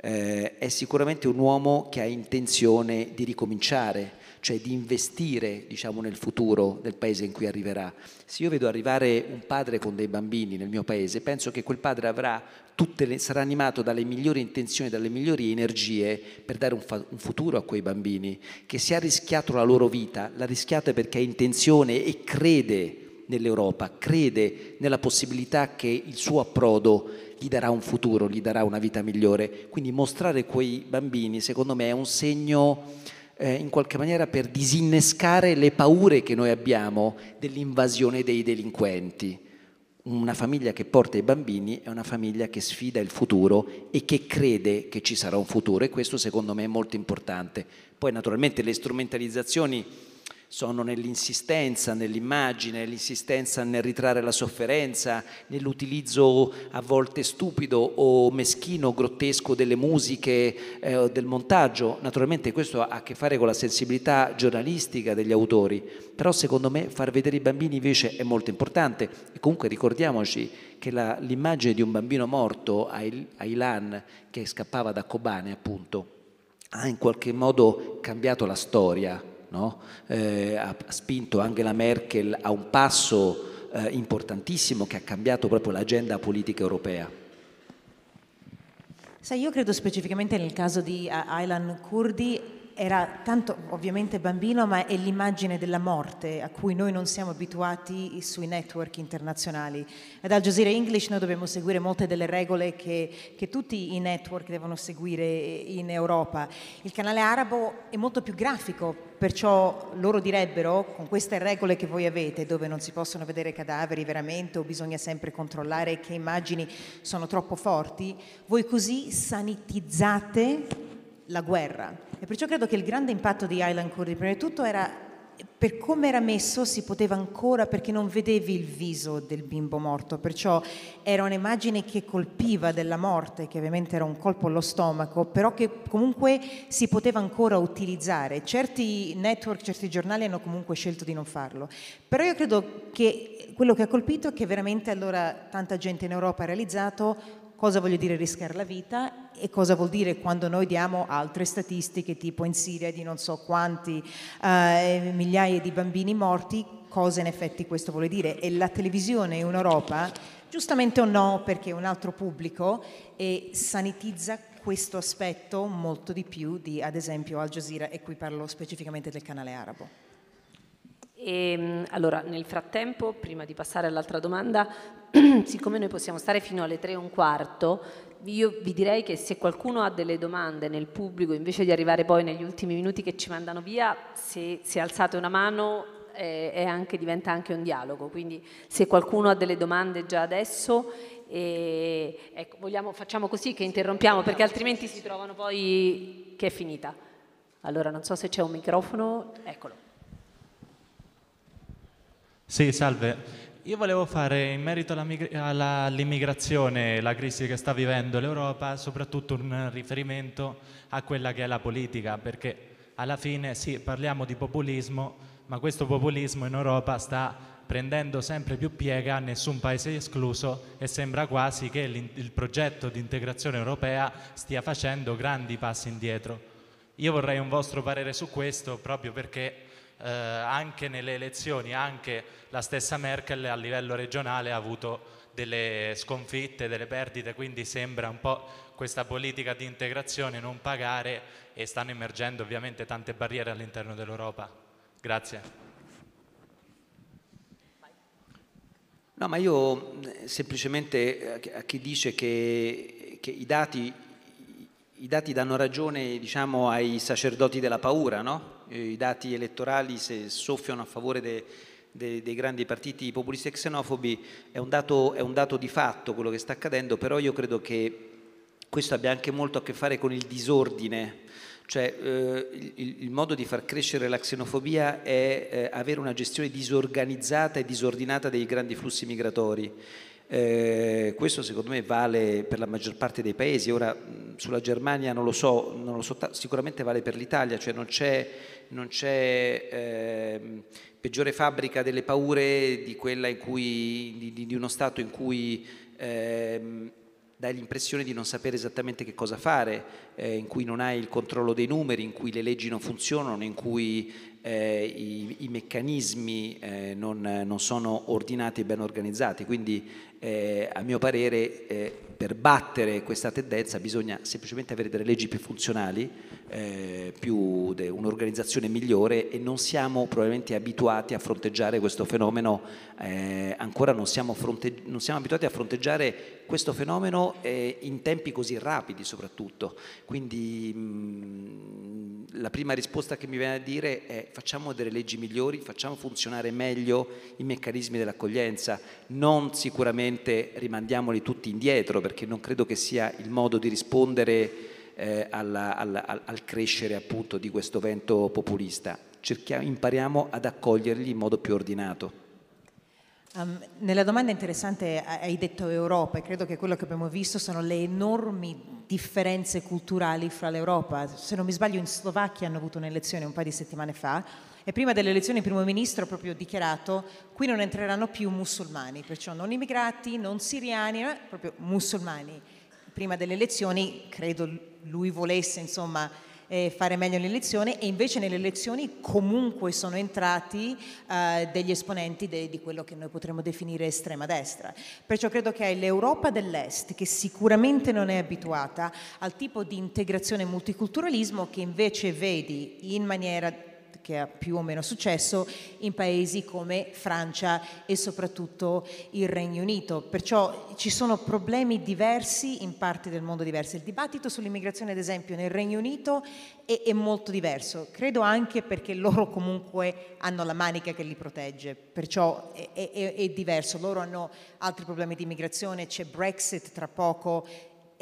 eh, è sicuramente un uomo che ha intenzione di ricominciare, cioè di investire diciamo, nel futuro del paese in cui arriverà. Se io vedo arrivare un padre con dei bambini nel mio paese, penso che quel padre avrà le, sarà animato dalle migliori intenzioni, dalle migliori energie per dare un, fa, un futuro a quei bambini, che se ha rischiato la loro vita, l'ha rischiato perché ha intenzione e crede nell'Europa, crede nella possibilità che il suo approdo gli darà un futuro, gli darà una vita migliore. Quindi mostrare quei bambini, secondo me, è un segno eh, in qualche maniera per disinnescare le paure che noi abbiamo dell'invasione dei delinquenti. Una famiglia che porta i bambini è una famiglia che sfida il futuro e che crede che ci sarà un futuro e questo secondo me è molto importante. Poi naturalmente le strumentalizzazioni sono nell'insistenza, nell'immagine, nell'insistenza nel ritrarre la sofferenza, nell'utilizzo a volte stupido o meschino, grottesco delle musiche, eh, del montaggio. Naturalmente questo ha a che fare con la sensibilità giornalistica degli autori, però secondo me far vedere i bambini invece è molto importante e comunque ricordiamoci che la, l'immagine di un bambino morto a Ilan che scappava da Kobane appunto ha in qualche modo cambiato la storia no? eh, ha spinto Angela Merkel a un passo eh, importantissimo che ha cambiato proprio l'agenda politica europea. Sai, io credo specificamente nel caso di eh, Aylan Kurdi era tanto ovviamente bambino, ma è l'immagine della morte a cui noi non siamo abituati sui network internazionali. Ad Al Jazeera English noi dobbiamo seguire molte delle regole che, che tutti i network devono seguire in Europa. Il canale arabo è molto più grafico, perciò loro direbbero con queste regole che voi avete, dove non si possono vedere cadaveri veramente o bisogna sempre controllare che immagini sono troppo forti, voi così sanitizzate la guerra. E perciò credo che il grande impatto di Island Curry, prima di tutto, era per come era messo si poteva ancora perché non vedevi il viso del bimbo morto, perciò era un'immagine che colpiva della morte, che ovviamente era un colpo allo stomaco, però che comunque si poteva ancora utilizzare. Certi network, certi giornali hanno comunque scelto di non farlo, però io credo che quello che ha colpito è che veramente allora tanta gente in Europa ha realizzato cosa voglio dire rischiare la vita e cosa vuol dire quando noi diamo altre statistiche tipo in Siria di non so quanti eh, migliaia di bambini morti, cosa in effetti questo vuole dire. E la televisione in Europa, giustamente o no, perché è un altro pubblico, e sanitizza questo aspetto molto di più di ad esempio Al Jazeera e qui parlo specificamente del canale arabo. E, ehm, allora, nel frattempo, prima di passare all'altra domanda, siccome noi possiamo stare fino alle tre e un quarto, io vi direi che se qualcuno ha delle domande nel pubblico, invece di arrivare poi negli ultimi minuti che ci mandano via, se, se alzate una mano eh, anche, diventa anche un dialogo. Quindi se qualcuno ha delle domande già adesso, eh, ecco, vogliamo, facciamo così che interrompiamo perché altrimenti si trovano poi che è finita. Allora non so se c'è un microfono, eccolo. Sì, salve. Io volevo fare in merito all'immigrazione, alla, alla crisi che sta vivendo l'Europa, soprattutto un riferimento a quella che è la politica, perché alla fine sì, parliamo di populismo, ma questo populismo in Europa sta prendendo sempre più piega, nessun paese è escluso e sembra quasi che il progetto di integrazione europea stia facendo grandi passi indietro. Io vorrei un vostro parere su questo proprio perché eh, anche nelle elezioni, anche la stessa Merkel a livello regionale ha avuto delle sconfitte, delle perdite, quindi sembra un po' questa politica di integrazione non pagare e stanno emergendo ovviamente tante barriere all'interno dell'Europa. Grazie. No, ma io eh, semplicemente eh, a chi dice che, che i, dati, i, dati, danno ragione diciamo, ai sacerdoti della paura, no? Eh, i dati elettorali se soffiano a favore de, de, dei grandi partiti populisti e xenofobi, è un, dato, è un dato di fatto quello che sta accadendo, però io credo che questo abbia anche molto a che fare con il disordine cioè eh, il, il, modo di far crescere la xenofobia è eh, avere una gestione disorganizzata e disordinata dei grandi flussi migratori eh, questo secondo me vale per la maggior parte dei paesi, ora sulla Germania non lo so, non lo so sicuramente vale per l'Italia, cioè non c'è, non c'è eh, peggiore fabbrica delle paure di, cui, di, di uno Stato in cui eh, dai l'impressione di non sapere esattamente che cosa fare, eh, in cui non hai il controllo dei numeri, in cui le leggi non funzionano, in cui eh, i, i, meccanismi eh, non, non, sono ordinati e ben organizzati, quindi eh, a mio parere eh, per battere questa tendenza bisogna semplicemente avere delle leggi più funzionali, eh, più de- un'organizzazione migliore e non siamo probabilmente abituati a fronteggiare questo fenomeno, eh, ancora non siamo, fronte- non siamo, abituati a fronteggiare questo fenomeno eh, in tempi così rapidi soprattutto. Quindi mh, mhmm, la prima risposta che mi viene a dire è facciamo delle leggi migliori, facciamo funzionare meglio i meccanismi dell'accoglienza, non sicuramente rimandiamoli tutti indietro perché non credo che sia il modo di rispondere eh, alla, alla, al, al, crescere appunto di questo vento populista. Cerchiamo, impariamo ad accoglierli in modo più ordinato. Um, nella domanda interessante hai detto Europa e credo che quello che abbiamo visto sono le enormi differenze culturali fra l'Europa. Se non mi sbaglio in Slovacchia hanno avuto un'elezione un paio di settimane fa e prima delle elezioni il primo ministro ha proprio dichiarato qui non entreranno più musulmani, perciò non immigrati, non siriani, ma eh, proprio musulmani. Prima delle elezioni credo lui volesse insomma eh, fare meglio l'elezione e invece nelle elezioni comunque sono entrati eh, degli esponenti de, di quello che noi potremmo definire estrema destra. Perciò credo che l'Europa dell'Est, che sicuramente non è abituata al tipo di integrazione e multiculturalismo che invece vedi in maniera che ha più o meno successo in paesi come Francia e soprattutto il Regno Unito. Perciò ci sono problemi diversi in parti del mondo diverse. Il dibattito sull'immigrazione, ad esempio, nel Regno Unito è, è molto diverso, credo anche perché loro comunque hanno la manica che li protegge, perciò è, è, è diverso. Loro hanno altri problemi di immigrazione, c'è Brexit tra poco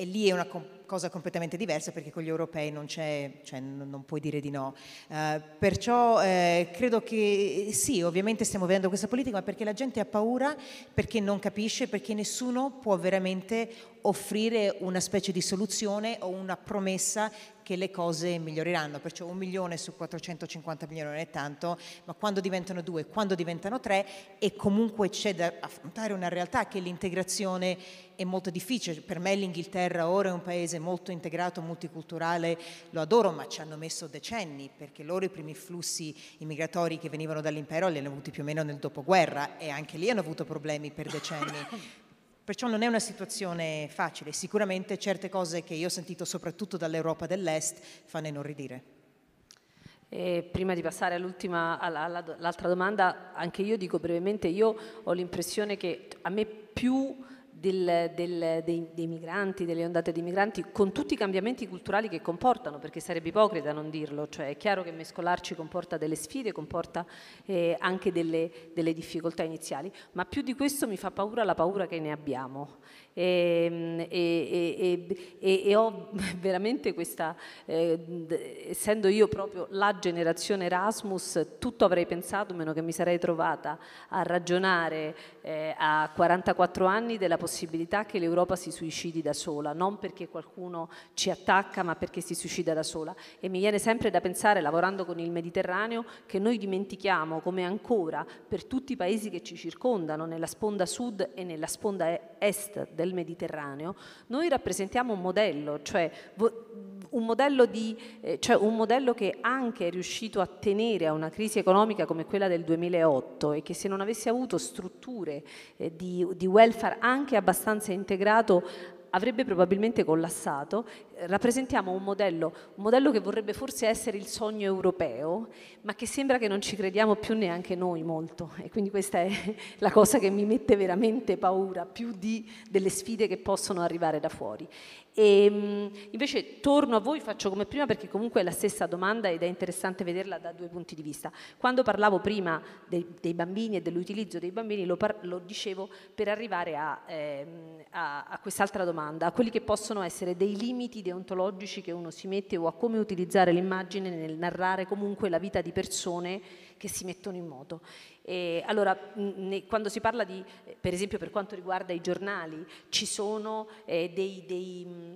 e lì è una cosa completamente diversa perché con gli europei non, cioè, non puoi dire di no. Eh, perciò eh, credo che sì, ovviamente stiamo vedendo questa politica, ma perché la gente ha paura, perché non capisce, perché nessuno può veramente offrire una specie di soluzione o una promessa che le cose miglioreranno, perciò un milione su 450 milioni non è tanto, ma quando diventano due, quando diventano tre e comunque c'è da affrontare una realtà che l'integrazione è molto difficile, per me l'Inghilterra ora è un paese molto integrato, multiculturale, lo adoro, ma ci hanno messo decenni perché loro i primi flussi immigratori che venivano dall'impero li hanno avuti più o meno nel dopoguerra e anche lì hanno avuto problemi per decenni. Perciò non è una situazione facile, sicuramente certe cose che io ho sentito soprattutto dall'Europa dell'Est fanno inorridire. E prima di passare all'ultima, all'altra domanda, anche io dico brevemente, io ho l'impressione che a me più del, del, dei, dei, migranti, delle ondate di migranti, con tutti i cambiamenti culturali che comportano, perché sarebbe ipocrita non dirlo, cioè è chiaro che mescolarci comporta delle sfide, comporta eh, anche delle, delle difficoltà iniziali, ma più di questo mi fa paura la paura che ne abbiamo Ehm, e, e, e, e ho veramente questa, eh, essendo io proprio la generazione Erasmus, tutto avrei pensato, meno che mi sarei trovata a ragionare eh, a 44 anni della possibilità che l'Europa si suicidi da sola, non perché qualcuno ci attacca, ma perché si suicida da sola. E mi viene sempre da pensare, lavorando con il Mediterraneo, che noi dimentichiamo come ancora per tutti i paesi che ci circondano, nella sponda sud e nella sponda est dell'Europa, del Mediterraneo, noi rappresentiamo un modello, cioè un modello, di, eh, cioè un modello, che anche è riuscito a tenere a una crisi economica come quella del 2008 e che se non avesse avuto strutture eh, di, di welfare anche abbastanza integrato avrebbe probabilmente collassato, eh, rappresentiamo un modello, un modello che vorrebbe forse essere il sogno europeo, ma che sembra che non ci crediamo più neanche noi molto. E quindi questa è la cosa che mi mette veramente paura, più di, delle sfide che possono arrivare da fuori. E, ehm, invece torno a voi, faccio come prima perché comunque è la stessa domanda ed è interessante vederla da due punti di vista. Quando parlavo prima dei, dei bambini e dell'utilizzo dei bambini lo, par- lo dicevo per arrivare a, ehm, a, a, quest'altra domanda, a quelli che possono essere dei limiti deontologici che uno si mette o a come utilizzare l'immagine nel narrare comunque la vita di persone che si mettono in moto. E allora, ne, quando si parla di, eh, per esempio per quanto riguarda i giornali, ci sono eh, dei, dei mm,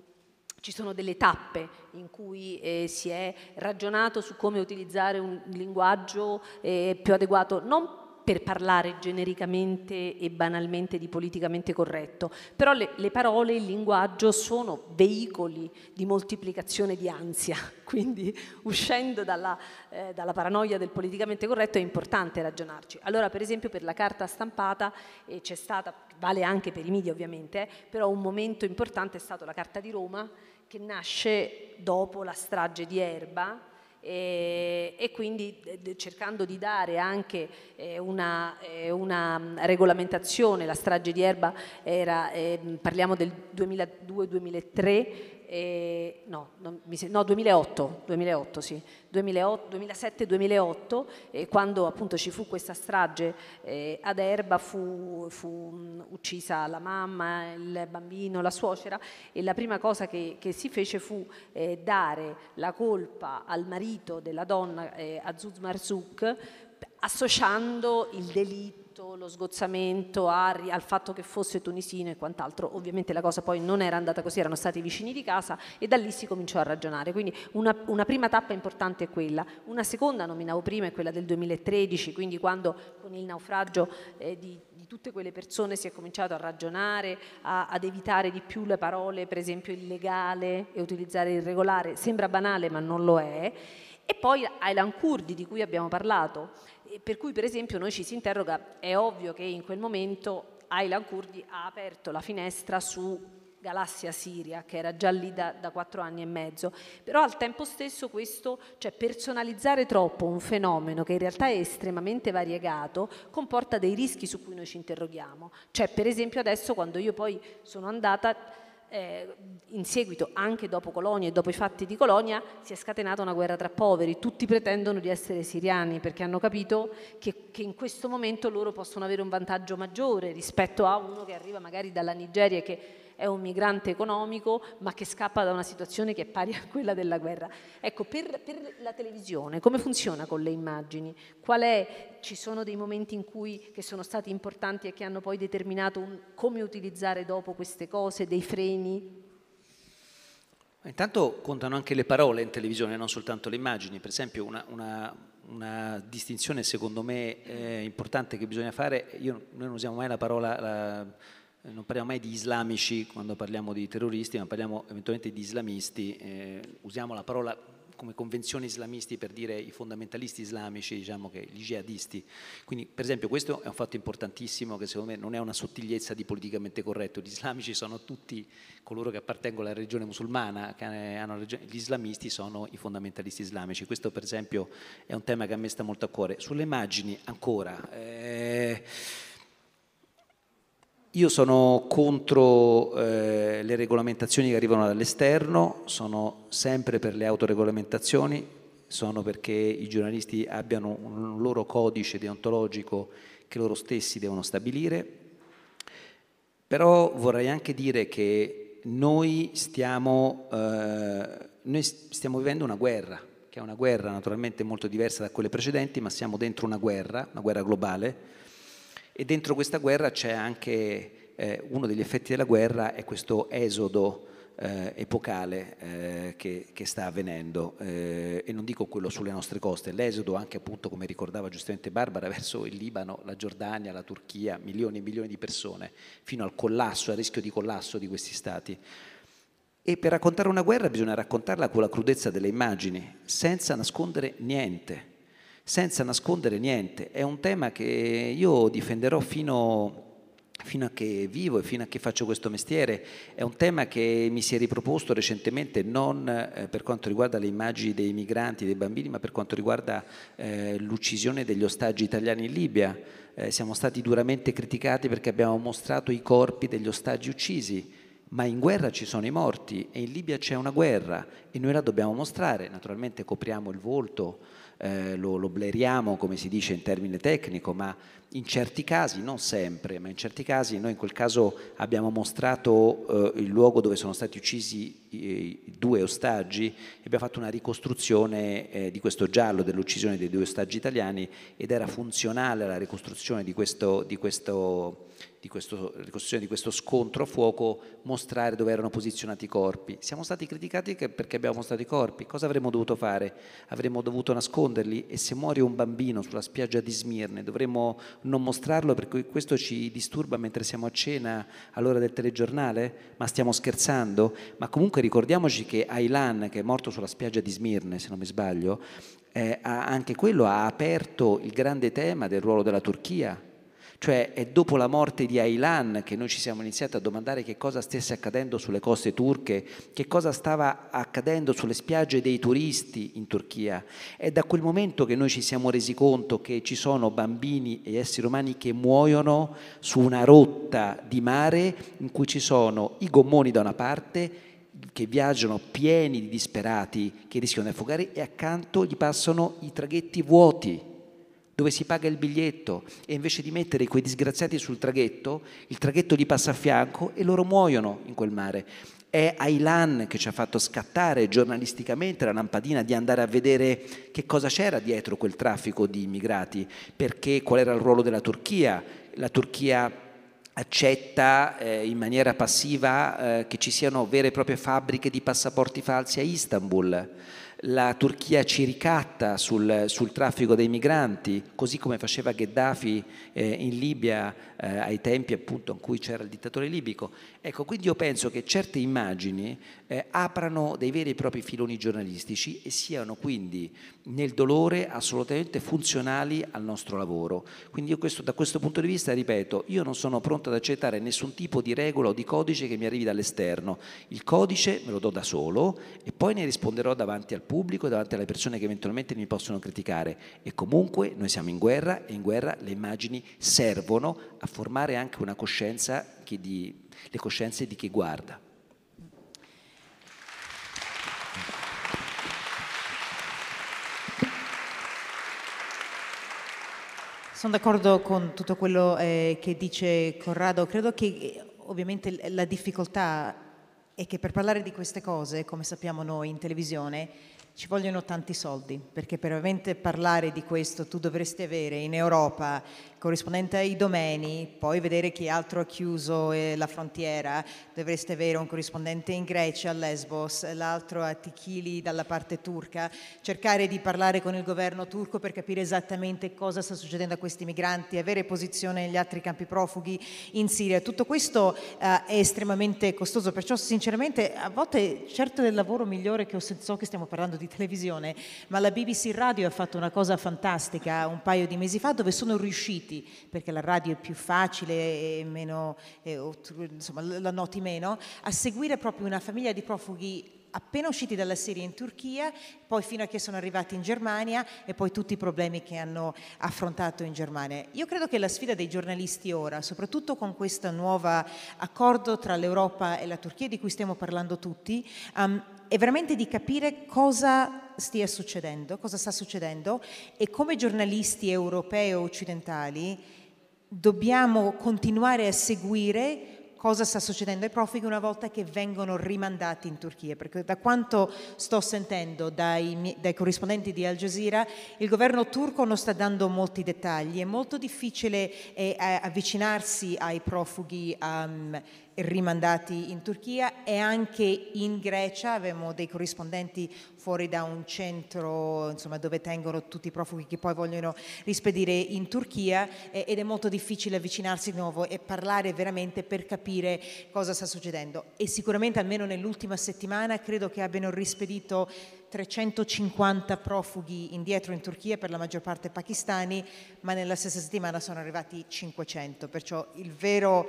ci sono delle tappe in cui eh, si è ragionato su come utilizzare un linguaggio eh, più adeguato, non per parlare genericamente e banalmente di politicamente corretto, però le, le parole il linguaggio sono veicoli di moltiplicazione di ansia, quindi uscendo dalla, eh, dalla paranoia del politicamente corretto è importante ragionarci. Allora per esempio per la carta stampata eh, c'è stata, vale anche per i media ovviamente, eh, però un momento importante è stato la carta di Roma che nasce dopo la strage di Erba, e, e quindi cercando di dare anche eh, una, eh, una, regolamentazione, la strage di Erba era, ehm, parliamo del 2002-2003, e, no, non, no, 2008, 2008, sì, 2007-2008, quando appunto ci fu questa strage eh, ad Erba, fu, fu uccisa la mamma, il bambino, la suocera e la prima cosa che, che si fece fu eh, dare la colpa al marito della donna, eh, Azuz Marzuk, associando il delitto dovuto lo sgozzamento a, al fatto che fosse tunisino e quant'altro. Ovviamente la cosa poi non era andata così, erano stati vicini di casa e da lì si cominciò a ragionare. Quindi una, una prima tappa importante è quella. Una seconda, nominavo prima, è quella del 2013, quindi quando con il naufragio eh, di, di tutte quelle persone si è cominciato a ragionare, a, ad evitare di più le parole, per esempio illegale e utilizzare irregolare. Sembra banale ma non lo è. E poi Aylan Kurdi di cui abbiamo parlato per cui per esempio noi ci si interroga, è ovvio che in quel momento Aylan Kurdi ha aperto la finestra su galassia Siria, che era già lì da, da, quattro anni e mezzo. Però al tempo stesso questo, cioè personalizzare troppo un fenomeno che in realtà è estremamente variegato, comporta dei rischi su cui noi ci interroghiamo. Cioè per esempio adesso quando io poi sono andata eh, in seguito anche dopo Colonia e dopo i fatti di Colonia si è scatenata una guerra tra poveri, tutti pretendono di essere siriani perché hanno capito che, che in questo momento loro possono avere un vantaggio maggiore rispetto a uno che arriva magari dalla Nigeria che è un migrante economico ma che scappa da una situazione che è pari a quella della guerra. Ecco, per, per la televisione come funziona con le immagini? È, ci sono dei momenti in cui, che sono stati importanti e che hanno poi determinato un, come utilizzare dopo queste cose, dei freni? Intanto contano anche le parole in televisione, non soltanto le immagini. Per esempio una, una, una distinzione secondo me eh, importante che bisogna fare, io, noi non usiamo mai la parola... La, eh, non parliamo mai di islamici quando parliamo di terroristi, ma parliamo eventualmente di islamisti, eh, usiamo la parola come convenzione islamisti per dire i fondamentalisti islamici, diciamo che gli jihadisti. Quindi per esempio questo è un fatto importantissimo che secondo me non è una sottigliezza di politicamente corretto, gli islamici sono tutti coloro che appartengono alla religione musulmana, regione, gli islamisti sono i fondamentalisti islamici, questo per esempio è un tema che a me sta molto a cuore. Sulle immagini ancora... Eh, io sono contro eh, le regolamentazioni che arrivano dall'esterno, sono sempre per le autoregolamentazioni, sono perché i giornalisti abbiano un loro codice deontologico che loro stessi devono stabilire, però vorrei anche dire che noi stiamo, eh, noi stiamo vivendo una guerra, che è una guerra naturalmente molto diversa da quelle precedenti, ma siamo dentro una guerra, una guerra globale, e dentro questa guerra c'è anche eh, uno degli effetti della guerra è questo esodo eh, epocale eh, che, che, sta avvenendo eh, e non dico quello sulle nostre coste, l'esodo anche appunto come ricordava giustamente Barbara verso il Libano, la Giordania, la Turchia, milioni e milioni di persone fino al collasso, al rischio di collasso di questi stati. E per raccontare una guerra bisogna raccontarla con la crudezza delle immagini, senza nascondere niente senza nascondere niente. È un tema che io difenderò fino fino a che vivo e fino a che faccio questo mestiere. È un tema che mi si è riproposto recentemente non eh, per quanto riguarda le immagini dei migranti, dei bambini, ma per quanto riguarda eh, l'uccisione degli ostaggi italiani in Libia. Eh, siamo stati duramente criticati perché abbiamo mostrato i corpi degli ostaggi uccisi. Ma in guerra ci sono i morti e in Libia c'è una guerra e noi la dobbiamo mostrare. Naturalmente copriamo il volto, eh, lo, lo bleriamo come si dice in termine tecnico, ma in certi casi, non sempre, ma in certi casi noi in quel caso abbiamo mostrato eh, il luogo dove sono stati uccisi eh, due ostaggi e abbiamo fatto una ricostruzione eh, di questo giallo dell'uccisione dei due ostaggi italiani ed era funzionale alla ricostruzione di questo, di questo di questo, ricostruzione di questo scontro a fuoco mostrare dove erano posizionati i corpi. Siamo stati criticati perché abbiamo mostrato i corpi. Cosa avremmo dovuto fare? Avremmo dovuto nasconderli e se muore un bambino sulla spiaggia di Smirne dovremmo non mostrarlo perché questo ci disturba mentre siamo a cena all'ora del telegiornale? Ma stiamo scherzando? Ma comunque ricordiamoci che Aylan, che è morto sulla spiaggia di Smirne, se non mi sbaglio, eh, anche quello ha aperto il grande tema del ruolo della Turchia cioè è dopo la morte di Aylan che noi ci siamo iniziati a domandare che cosa stesse accadendo sulle coste turche, che cosa stava accadendo sulle spiagge dei turisti in Turchia. È da quel momento che noi ci siamo resi conto che ci sono bambini e esseri umani che muoiono su una rotta di mare in cui ci sono i gommoni da una parte che viaggiano pieni di disperati che rischiano di affogare e accanto gli passano i traghetti vuoti dove si paga il biglietto e invece di mettere quei disgraziati sul traghetto, il traghetto gli passa a fianco e loro muoiono in quel mare. È Aylan che ci ha fatto scattare giornalisticamente la lampadina di andare a vedere che cosa c'era dietro quel traffico di immigrati, perché qual era il ruolo della Turchia. La Turchia accetta eh, in maniera passiva eh, che ci siano vere e proprie fabbriche di passaporti falsi a Istanbul la Turchia ci ricatta sul, sul, traffico dei migranti, così come faceva Gheddafi eh, in Libia eh, ai tempi appunto in cui c'era il dittatore libico Ecco, quindi io penso che certe immagini eh, aprano dei veri e propri filoni giornalistici e siano quindi nel dolore assolutamente funzionali al nostro lavoro. Quindi io questo, da questo punto di vista, ripeto, io non sono pronto ad accettare nessun tipo di regola o di codice che mi arrivi dall'esterno. Il codice me lo do da solo e poi ne risponderò davanti al pubblico, davanti alle persone che eventualmente mi possono criticare. E comunque noi siamo in guerra e in guerra le immagini servono a formare anche una coscienza che di le coscienze di chi guarda. Sono d'accordo con tutto quello eh, che dice Corrado, credo che eh, ovviamente la difficoltà è che per parlare di queste cose, come sappiamo noi in televisione, ci vogliono tanti soldi, perché per veramente parlare di questo tu dovresti avere in Europa corrispondente ai domeni, poi vedere chi altro ha chiuso eh, la frontiera, dovreste avere un corrispondente in Grecia, a Lesbos, l'altro a Tichili dalla parte turca, cercare di parlare con il governo turco per capire esattamente cosa sta succedendo a questi migranti, avere posizione negli altri campi profughi in Siria. Tutto questo eh, è estremamente costoso, perciò sinceramente a volte certo del lavoro migliore che ho sentito, so che stiamo parlando di televisione, ma la BBC Radio ha fatto una cosa fantastica un paio di mesi fa dove sono riusciti tutti, perché la radio è più facile e meno, eh, insomma, la noti meno, a seguire proprio una famiglia di profughi appena usciti dalla Siria in Turchia, poi fino a che sono arrivati in Germania e poi tutti i problemi che hanno affrontato in Germania. Io credo che la sfida dei giornalisti ora, soprattutto con questo nuovo accordo tra l'Europa e la Turchia di cui stiamo parlando tutti, um, è veramente di capire cosa stia succedendo, cosa sta succedendo e come giornalisti europei o occidentali dobbiamo continuare a seguire cosa sta succedendo ai profughi una volta che vengono rimandati in Turchia, perché da quanto sto sentendo dai, dai, corrispondenti di Al Jazeera, il governo turco non sta dando molti dettagli, è molto difficile eh, eh avvicinarsi ai profughi um, rimandati in Turchia e anche in Grecia, avevamo dei corrispondenti fuori da un centro insomma, dove tengono tutti i profughi che poi vogliono rispedire in Turchia eh, ed è molto difficile avvicinarsi di nuovo e parlare veramente per capire cosa sta succedendo e sicuramente almeno nell'ultima settimana credo che abbiano rispedito 350 profughi indietro in Turchia, per la maggior parte pakistani, ma nella stessa settimana sono arrivati 500, perciò il vero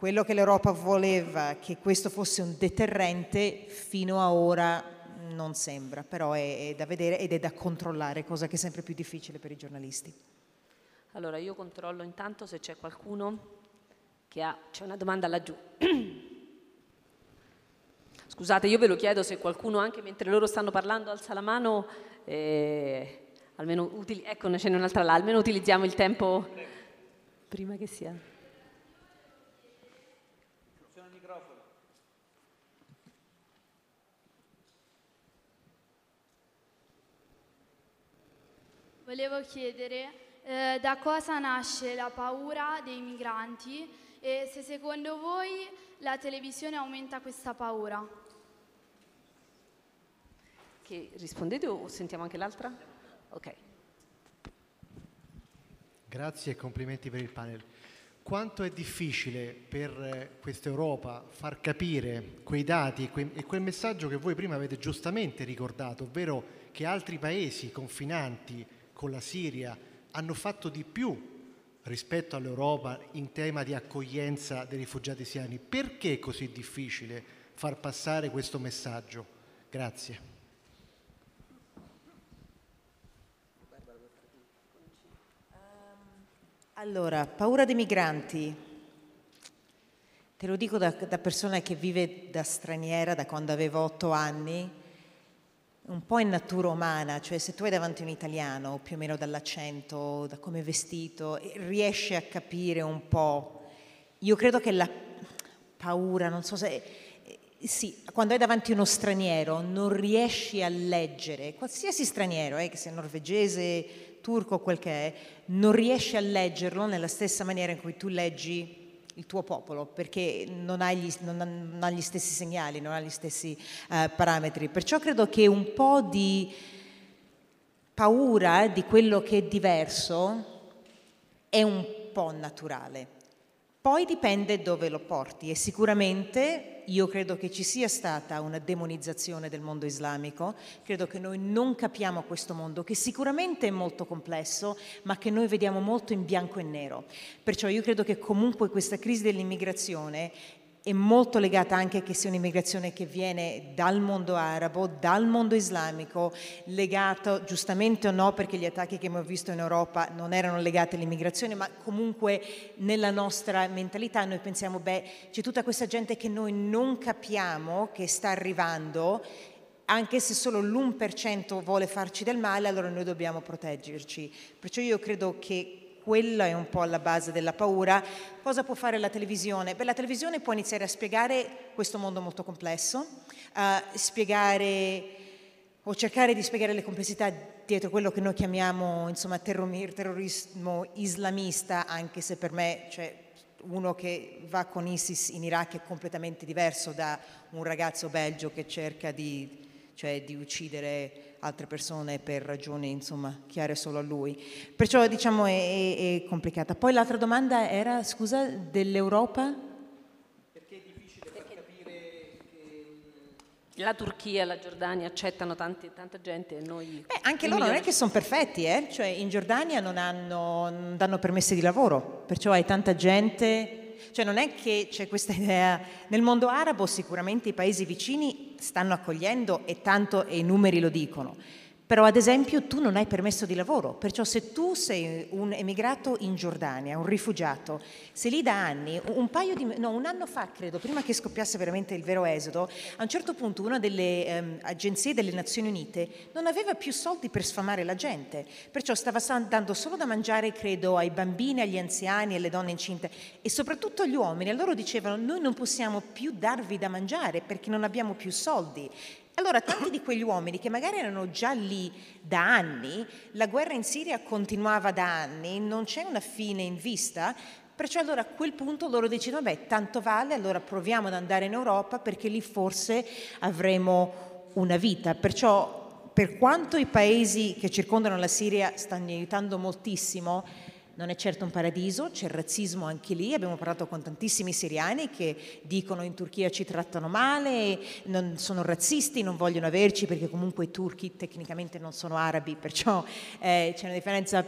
quello che l'Europa voleva che questo fosse un deterrente fino a ora non sembra, però è, è da vedere ed è da controllare, cosa che è sempre più difficile per i giornalisti. Allora io controllo intanto se c'è qualcuno che ha... c'è una domanda laggiù. Scusate, io ve lo chiedo se qualcuno anche mentre loro stanno parlando alza la mano, eh, almeno utili... ecco ce n'è un'altra là, almeno utilizziamo il tempo prima che sia. volevo chiedere eh, da cosa nasce la paura dei migranti e se secondo voi la televisione aumenta questa paura. Che rispondete o sentiamo anche l'altra? Ok. Grazie e complimenti per il panel. Quanto è difficile per eh, questa Europa far capire quei dati e quel messaggio che voi prima avete giustamente ricordato, ovvero che altri paesi confinanti con la Siria hanno fatto di più rispetto all'Europa in tema di accoglienza dei rifugiati siriani. Perché è così difficile far passare questo messaggio? Grazie. Ehm, allora, paura dei migranti. Te lo dico da, da persona che vive da straniera da quando avevo otto anni un po' in natura umana, cioè se tu hai davanti un italiano, più o meno dall'accento, da come è vestito, riesci a capire un po'. Io credo che la paura, non so se... Eh, sì, quando hai davanti uno straniero non riesci a leggere, qualsiasi straniero, eh, che sia norvegese, turco, o quel che è, non riesci a leggerlo nella stessa maniera in cui tu leggi il tuo popolo perché non ha gli, non ha, non ha gli stessi segnali, non ha gli stessi eh, parametri. Perciò credo che un po' di paura di quello che è diverso è un po' naturale poi dipende dove lo porti e sicuramente io credo che ci sia stata una demonizzazione del mondo islamico, credo che noi non capiamo questo mondo che sicuramente è molto complesso ma che noi vediamo molto in bianco e nero. Perciò io credo che comunque questa crisi dell'immigrazione è molto legata anche che sia un'immigrazione che viene dal mondo arabo, dal mondo islamico, legato giustamente o no, perché gli attacchi che abbiamo visto in Europa non erano legati all'immigrazione, ma comunque nella nostra mentalità noi pensiamo, beh, c'è tutta questa gente che noi non capiamo che sta arrivando, anche se solo l'1% vuole farci del male, allora noi dobbiamo proteggerci. Perciò io credo che quella è un po' alla base della paura. Cosa può fare la televisione? Beh, la televisione può iniziare a spiegare questo mondo molto complesso, a spiegare o cercare di spiegare le complessità dietro quello che noi chiamiamo insomma, terrorismo islamista, anche se per me cioè, uno che va con ISIS in Iraq è completamente diverso da un ragazzo belgio che cerca di, cioè, di uccidere altre persone per ragioni insomma chiare solo a lui. Perciò diciamo è, è, è complicata. Poi l'altra domanda era, scusa, dell'Europa? Perché è difficile Perché... capire che... La Turchia e la Giordania accettano tanti, tanta gente e noi... Beh, anche loro non è che sono perfetti, eh? cioè in Giordania non, hanno, non danno permessi di lavoro, perciò hai tanta gente cioè non è che c'è questa idea. Nel mondo arabo sicuramente i paesi vicini stanno accogliendo e tanto e i numeri lo dicono però ad esempio tu non hai permesso di lavoro, perciò se tu sei un emigrato in Giordania, un rifugiato, sei lì da anni, un, di, no, un anno fa credo, prima che scoppiasse veramente il vero esodo, a un certo punto una delle ehm, agenzie delle Nazioni Unite non aveva più soldi per sfamare la gente, perciò stava dando solo da mangiare credo ai bambini, agli anziani, alle donne incinte e soprattutto agli uomini, a loro dicevano noi non possiamo più darvi da mangiare perché non abbiamo più soldi allora, tanti di quegli uomini che magari erano già lì da anni, la guerra in Siria continuava da anni, non c'è una fine in vista, perciò allora a quel punto loro decidono, beh, tanto vale, allora proviamo ad andare in Europa perché lì forse avremo una vita. Perciò per quanto i paesi che circondano la Siria stanno aiutando moltissimo, non è certo un paradiso, c'è il razzismo anche lì, abbiamo parlato con tantissimi siriani che dicono in Turchia ci trattano male, non sono razzisti, non vogliono averci perché comunque i turchi tecnicamente non sono arabi, perciò eh, c'è una differenza.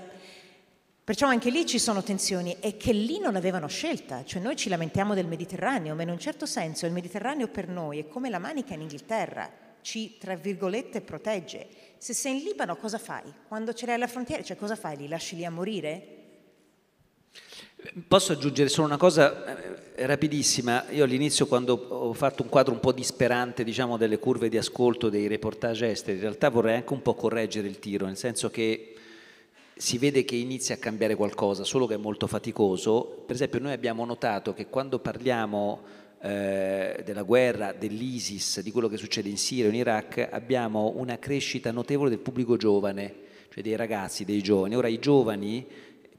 Perciò anche lì ci sono tensioni e che lì non avevano scelta, cioè noi ci lamentiamo del Mediterraneo, ma in un certo senso il Mediterraneo per noi è come la manica in Inghilterra, ci, tra virgolette, protegge. Se sei in Libano cosa fai? Quando ce l'hai alla frontiera, cioè cosa fai? Li lasci lì a morire? Posso aggiungere solo una cosa eh, rapidissima? Io all'inizio quando ho fatto un quadro un po' disperante diciamo, delle curve di ascolto dei reportage esteri, in realtà vorrei anche un po' correggere il tiro, nel senso che si vede che inizia a cambiare qualcosa, solo che è molto faticoso. Per esempio noi abbiamo notato che quando parliamo eh, della guerra, dell'ISIS, di quello che succede in Siria in Iraq, abbiamo una crescita notevole del pubblico giovane, cioè dei ragazzi, dei giovani. Ora i giovani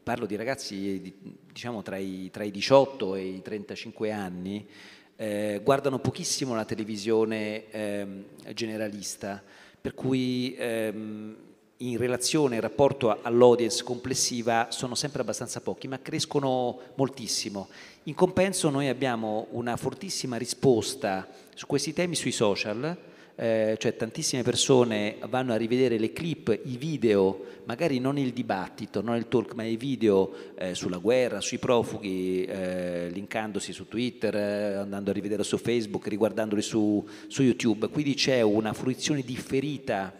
parlo di ragazzi diciamo tra i, tra i, 18 e i 35 anni, eh, guardano pochissimo la televisione ehm, generalista, per cui ehm, in relazione, in rapporto all'audience complessiva sono sempre abbastanza pochi, ma crescono moltissimo. In compenso noi abbiamo una fortissima risposta su questi temi sui social, eh, cioè tantissime persone vanno a rivedere le clip, i video, magari non il dibattito, non il talk, ma i video eh, sulla guerra, sui profughi, eh, linkandosi su Twitter, eh, andando a rivedere su Facebook, riguardandoli su, su YouTube. Quindi c'è una fruizione differita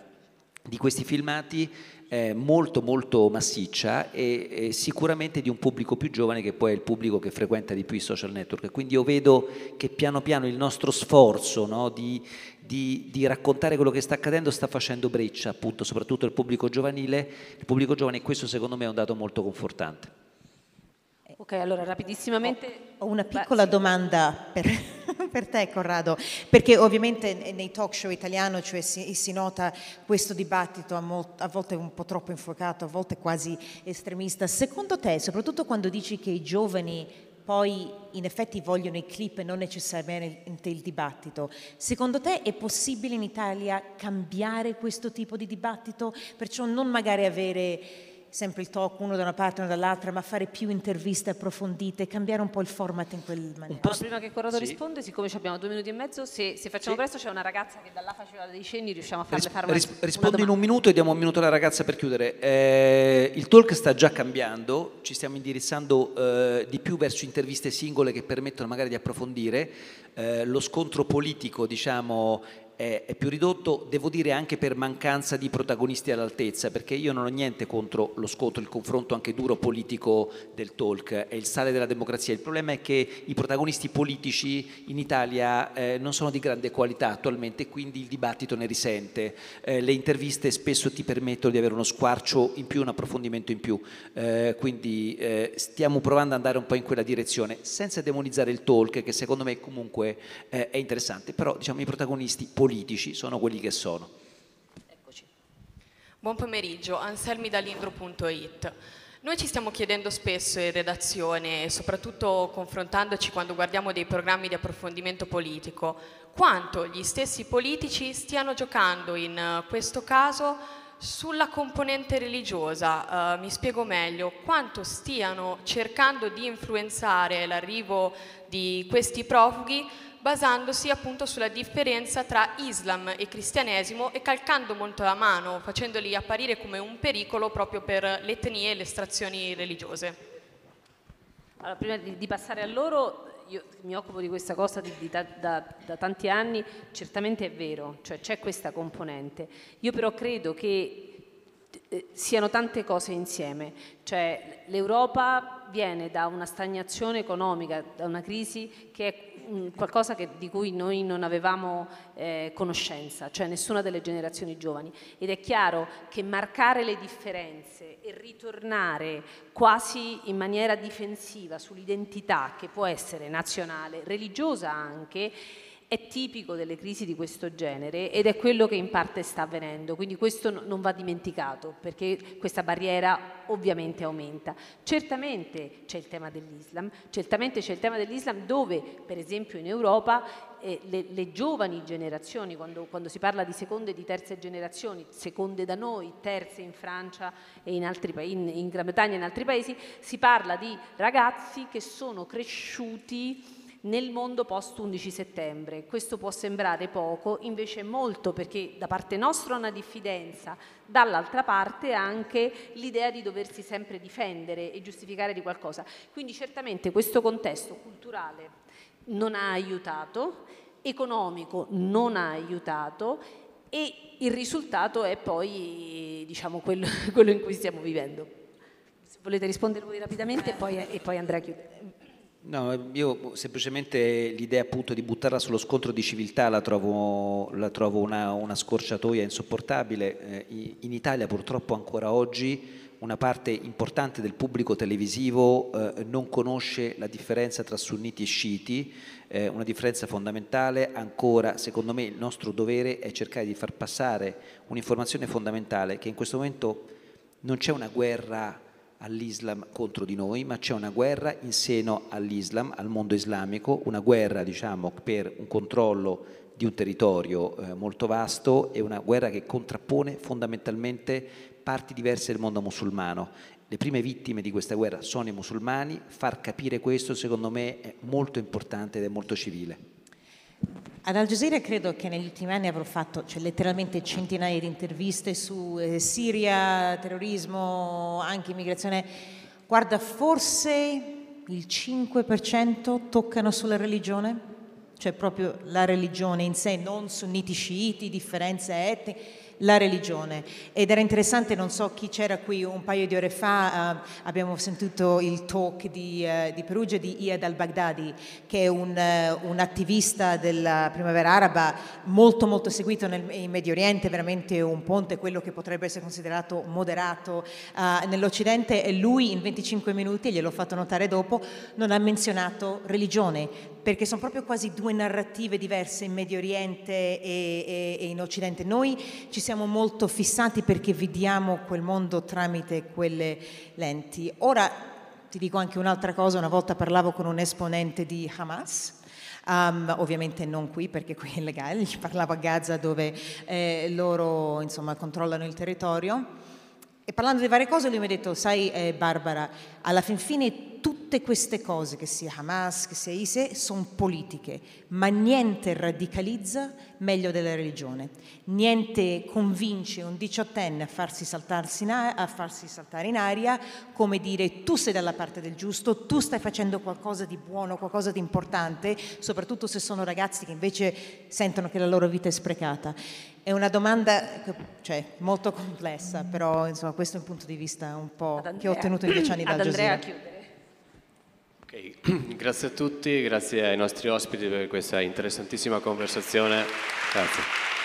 di questi filmati eh, molto molto massiccia e, e, sicuramente di un pubblico più giovane che poi è il pubblico che frequenta di più i social network. Quindi io vedo che piano piano il nostro sforzo no, di di, di, raccontare quello che sta accadendo sta facendo breccia, appunto, soprattutto il pubblico giovanile, il pubblico giovane, e questo secondo me è un dato molto confortante. Ok, allora rapidissimamente. Ho, ho una piccola Beh, sì. domanda per, per, te, Corrado, perché ovviamente nei talk show italiano cioè, si, si, nota questo dibattito a, molt, a volte un po' troppo infuocato, a volte quasi estremista. Secondo te, soprattutto quando dici che i giovani poi in effetti vogliono i clip e non necessariamente il dibattito. Secondo te è possibile in Italia cambiare questo tipo di dibattito? Perciò non magari avere sempre il talk uno da una parte e uno dall'altra, ma fare più interviste approfondite, cambiare un po' il format in quel maniera. Po prima che Corrado sì. risponde, siccome abbiamo due minuti e mezzo, se, se facciamo sì. presto c'è una ragazza che da là faceva dei cenni, riusciamo a farle fare una, risp- Rispondo in un minuto e diamo un minuto alla ragazza per chiudere. Eh, il talk sta già cambiando, ci stiamo indirizzando eh, di più verso interviste singole che permettono magari di approfondire. Eh, lo scontro politico, diciamo, è più ridotto, devo dire anche per mancanza di protagonisti all'altezza, perché io non ho niente contro lo scontro, il confronto anche duro politico del talk, è il sale della democrazia. Il problema è che i protagonisti politici in Italia eh, non sono di grande qualità attualmente, quindi il dibattito ne risente. Eh, le interviste spesso ti permettono di avere uno squarcio in più, un approfondimento in più, eh, quindi eh, stiamo provando ad andare un po' in quella direzione, senza demonizzare il talk, che secondo me comunque eh, è interessante, però diciamo i protagonisti politici politici sono quelli che sono. Eccoci. Buon pomeriggio, Anselmi dall'indro.it. Noi ci stiamo chiedendo spesso in redazione, soprattutto confrontandoci quando guardiamo dei programmi di approfondimento politico, quanto gli stessi politici stiano giocando in eh, questo caso sulla componente religiosa, eh, mi spiego meglio, quanto stiano cercando di influenzare l'arrivo di questi profughi basandosi appunto sulla differenza tra Islam e cristianesimo e calcando molto la mano, facendoli apparire come un pericolo proprio per le etnie e le estrazioni religiose. Allora, prima di, di passare a loro, io mi occupo di questa cosa di, di, da, da, da, tanti anni, certamente è vero, cioè c'è questa componente. Io però credo che eh, siano tante cose insieme, cioè l'Europa viene da una stagnazione economica, da una crisi che è qualcosa che, di cui noi non avevamo eh, conoscenza, cioè nessuna delle generazioni giovani. Ed è chiaro che marcare le differenze e ritornare quasi in maniera difensiva sull'identità che può essere nazionale, religiosa anche, è tipico delle crisi di questo genere ed è quello che in parte sta avvenendo, quindi questo non va dimenticato perché questa barriera ovviamente aumenta. Certamente c'è il tema dell'Islam, certamente c'è il tema dell'Islam dove per esempio in Europa eh, le, le, giovani generazioni, quando, quando, si parla di seconde e di terze generazioni, seconde da noi, terze in Francia e in, altri, in, in Gran Bretagna e in altri paesi, si parla di ragazzi che sono cresciuti nel mondo post 11 settembre. Questo può sembrare poco, invece è molto perché da parte nostra una diffidenza, dall'altra parte anche l'idea di doversi sempre difendere e giustificare di qualcosa. Quindi certamente questo contesto culturale non ha aiutato, economico non ha aiutato e il risultato è poi diciamo, quello, quello in cui stiamo vivendo. Se volete rispondere voi rapidamente eh. Eh, e, poi, e poi andrà a chiudere. No, io semplicemente l'idea appunto di buttarla sullo scontro di civiltà la trovo, la trovo una, una, scorciatoia insopportabile. Eh, in Italia purtroppo ancora oggi una parte importante del pubblico televisivo eh, non conosce la differenza tra sunniti e sciiti, eh, una differenza fondamentale ancora, secondo me il nostro dovere è cercare di far passare un'informazione fondamentale che in questo momento non c'è una guerra all'Islam contro di noi, ma c'è una guerra in seno all'Islam, al mondo islamico, una guerra diciamo, per un controllo di un territorio eh, molto vasto e una guerra che contrappone fondamentalmente parti diverse del mondo musulmano. Le prime vittime di questa guerra sono i musulmani, far capire questo secondo me è molto importante ed è molto civile. Ad Al Jazeera credo che negli ultimi anni avrò fatto cioè, letteralmente centinaia di interviste su eh, Siria, terrorismo, anche immigrazione. Guarda, forse il 5% toccano sulla religione, cioè proprio la religione in sé, non sunniti sciiti, differenze etniche la religione. Ed era interessante, non so chi c'era qui un paio di ore fa, eh, abbiamo sentito il talk di, eh, di Perugia di Iad al-Baghdadi, che è un, eh, un, attivista della primavera araba molto molto seguito nel, in Medio Oriente, veramente un ponte, quello che potrebbe essere considerato moderato eh, nell'Occidente. E lui in 25 minuti, gliel'ho fatto notare dopo, non ha menzionato religione perché sono proprio quasi due narrative diverse in Medio Oriente e, e, e in Occidente. Noi ci siamo molto fissati perché vediamo quel mondo tramite quelle lenti. Ora ti dico anche un'altra cosa, una volta parlavo con un esponente di Hamas, Um, ovviamente non qui perché qui è illegale, gli parlavo a Gaza dove eh, loro insomma, controllano il territorio. E parlando di varie cose lui mi ha detto, sai eh, Barbara, alla fin fine tu Tutte queste cose, che sia Hamas, che sia ISE, sono politiche, ma niente radicalizza meglio della religione. Niente convince un diciottenne a farsi, in a-, a farsi saltare in aria come dire tu sei dalla parte del giusto, tu stai facendo qualcosa di buono, qualcosa di importante, soprattutto se sono ragazzi che invece sentono che la loro vita è sprecata. È una domanda cioè, molto complessa, però insomma, questo è un punto di vista un po' che ho ottenuto in dieci anni da Giuseppe. Okay. Grazie a tutti, grazie ai nostri ospiti per questa interessantissima conversazione. Grazie.